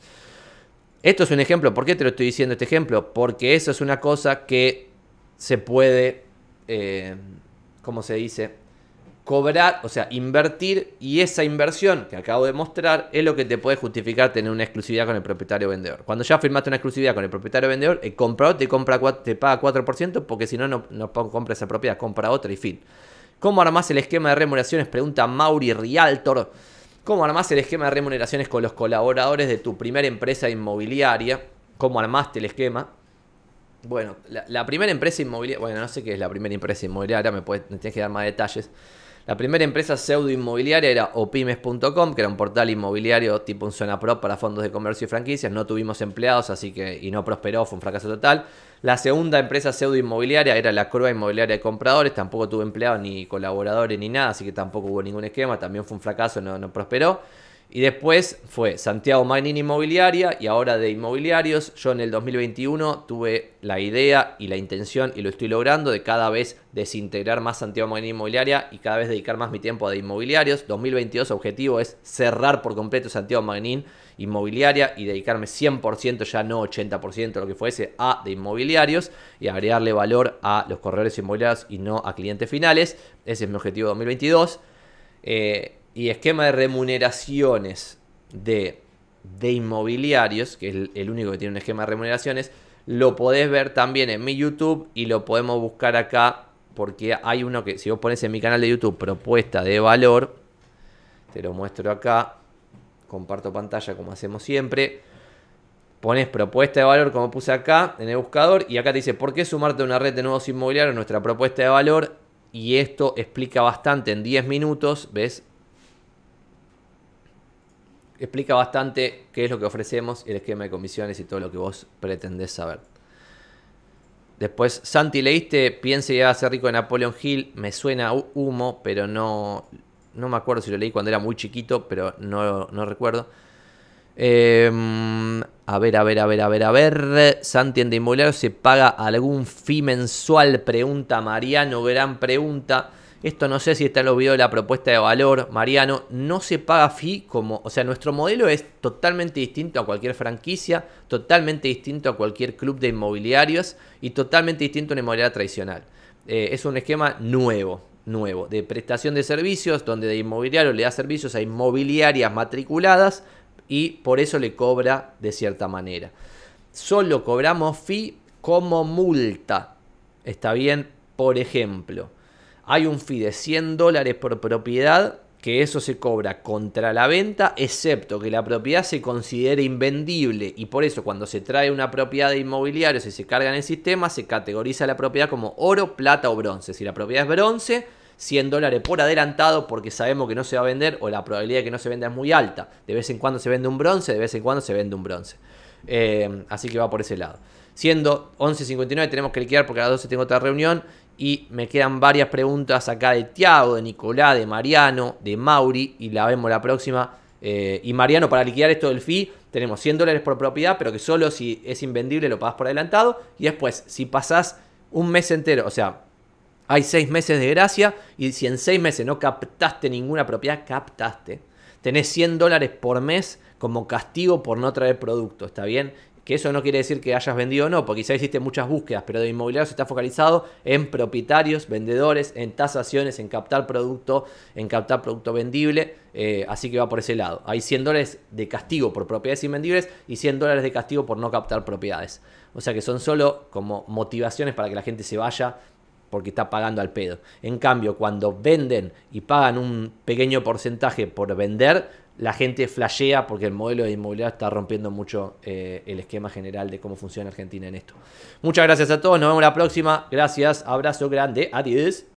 Esto es un ejemplo. ¿Por qué te lo estoy diciendo este ejemplo? Porque eso es una cosa que se puede, eh, ¿cómo se dice? cobrar, o sea, invertir y esa inversión que acabo de mostrar es lo que te puede justificar tener una exclusividad con el propietario vendedor. Cuando ya firmaste una exclusividad con el propietario vendedor, el comprador te, compra, te paga 4% porque si no, no, compra esa propiedad, compra otra y fin. ¿Cómo armás el esquema de remuneraciones? Pregunta Mauri Rialtor. ¿Cómo armas el esquema de remuneraciones con los colaboradores de tu primera empresa inmobiliaria? ¿Cómo armaste el esquema? Bueno, la, primera empresa inmobiliaria, bueno, no sé qué es la primera empresa inmobiliaria, me, me tienes que dar más detalles. La primera empresa pseudo inmobiliaria era opimes.com, que era un portal inmobiliario tipo un zona pro para fondos de comercio y franquicias. No tuvimos empleados, así que y no prosperó, fue un fracaso total. La segunda empresa pseudo inmobiliaria era la curva Inmobiliaria de Compradores. Tampoco tuve empleados ni colaboradores ni nada, así que tampoco hubo ningún esquema. También fue un fracaso, no prosperó. Y después fue Santiago Magnin Inmobiliaria y ahora de Inmobiliarios. Yo en el 2021 tuve la idea y la intención y lo estoy logrando de cada vez desintegrar más Santiago Magnin Inmobiliaria y cada vez dedicar más mi tiempo a de Inmobiliarios. 2022 objetivo es cerrar por completo Santiago Magnin Inmobiliaria y dedicarme 100%, ya no 80% lo que fuese, a de Inmobiliarios y agregarle valor a los corredores inmobiliarios y no a clientes finales. Ese es mi objetivo 2022 y esquema de remuneraciones de, inmobiliarios, que es el, único que tiene un esquema de remuneraciones, lo podés ver también en mi YouTube y lo podemos buscar acá porque hay uno que si vos pones en mi canal de YouTube propuesta de valor, te lo muestro acá, comparto pantalla como hacemos siempre. Pones propuesta de valor como puse acá en el buscador y acá te dice por qué sumarte a una red de nuevos inmobiliarios, nuestra propuesta de valor y esto explica bastante en 10 minutos, ¿ves? explica bastante qué es lo que ofrecemos, el esquema de comisiones y todo lo que vos pretendés saber. Después, Santi, leíste Piense y hacer rico de Napoleon Hill. Me suena humo, pero no, no me acuerdo si lo leí cuando era muy chiquito, pero no, recuerdo. a ver, a ver, a ver, a ver, a ver. Santi en de inmobiliario se paga algún fee mensual, pregunta Mariano, gran pregunta. Esto no sé si está en los videos de la propuesta de valor, Mariano. No se paga fee como, o sea, nuestro modelo es totalmente distinto a cualquier franquicia, totalmente distinto a cualquier club de inmobiliarios y totalmente distinto a una inmobiliaria tradicional. Eh, es un esquema nuevo, nuevo, de prestación de servicios, donde de inmobiliario le da servicios a inmobiliarias matriculadas y por eso le cobra de cierta manera. Solo cobramos fee como multa. Está bien, por ejemplo hay un fee de 100 dólares por propiedad, que eso se cobra contra la venta, excepto que la propiedad se considere invendible y por eso cuando se trae una propiedad de inmobiliario, si se carga en el sistema, se categoriza la propiedad como oro, plata o bronce. Si la propiedad es bronce, 100 dólares por adelantado porque sabemos que no se va a vender o la probabilidad de que no se venda es muy alta. De vez en cuando se vende un bronce, de vez en cuando se vende un bronce. Eh, así que va por ese lado. Siendo 11.59 tenemos que liquidar porque a las 12 tengo otra reunión. Y me quedan varias preguntas acá de Tiago, de Nicolás, de Mariano, de Mauri, y la vemos la próxima. Eh, y Mariano, para liquidar esto del fee, tenemos 100 dólares por propiedad, pero que solo si es invendible lo pagas por adelantado. Y después, si pasás un mes entero, o sea, hay 6 meses de gracia, y si en 6 meses no captaste ninguna propiedad, captaste. Tenés 100 dólares por mes como castigo por no traer producto, ¿está bien? Que eso no quiere decir que hayas vendido o no, porque quizá hiciste muchas búsquedas, pero de inmobiliario se está focalizado en propietarios, vendedores, en tasaciones, en captar producto, en captar producto vendible. Eh, así que va por ese lado. Hay 100 dólares de castigo por propiedades invendibles y 100 dólares de castigo por no captar propiedades. O sea que son solo como motivaciones para que la gente se vaya porque está pagando al pedo. En cambio, cuando venden y pagan un pequeño porcentaje por vender, la gente flashea porque el modelo de inmobiliario está rompiendo mucho eh, el esquema general de cómo funciona Argentina en esto. Muchas gracias a todos, nos vemos la próxima. Gracias, abrazo grande, adiós.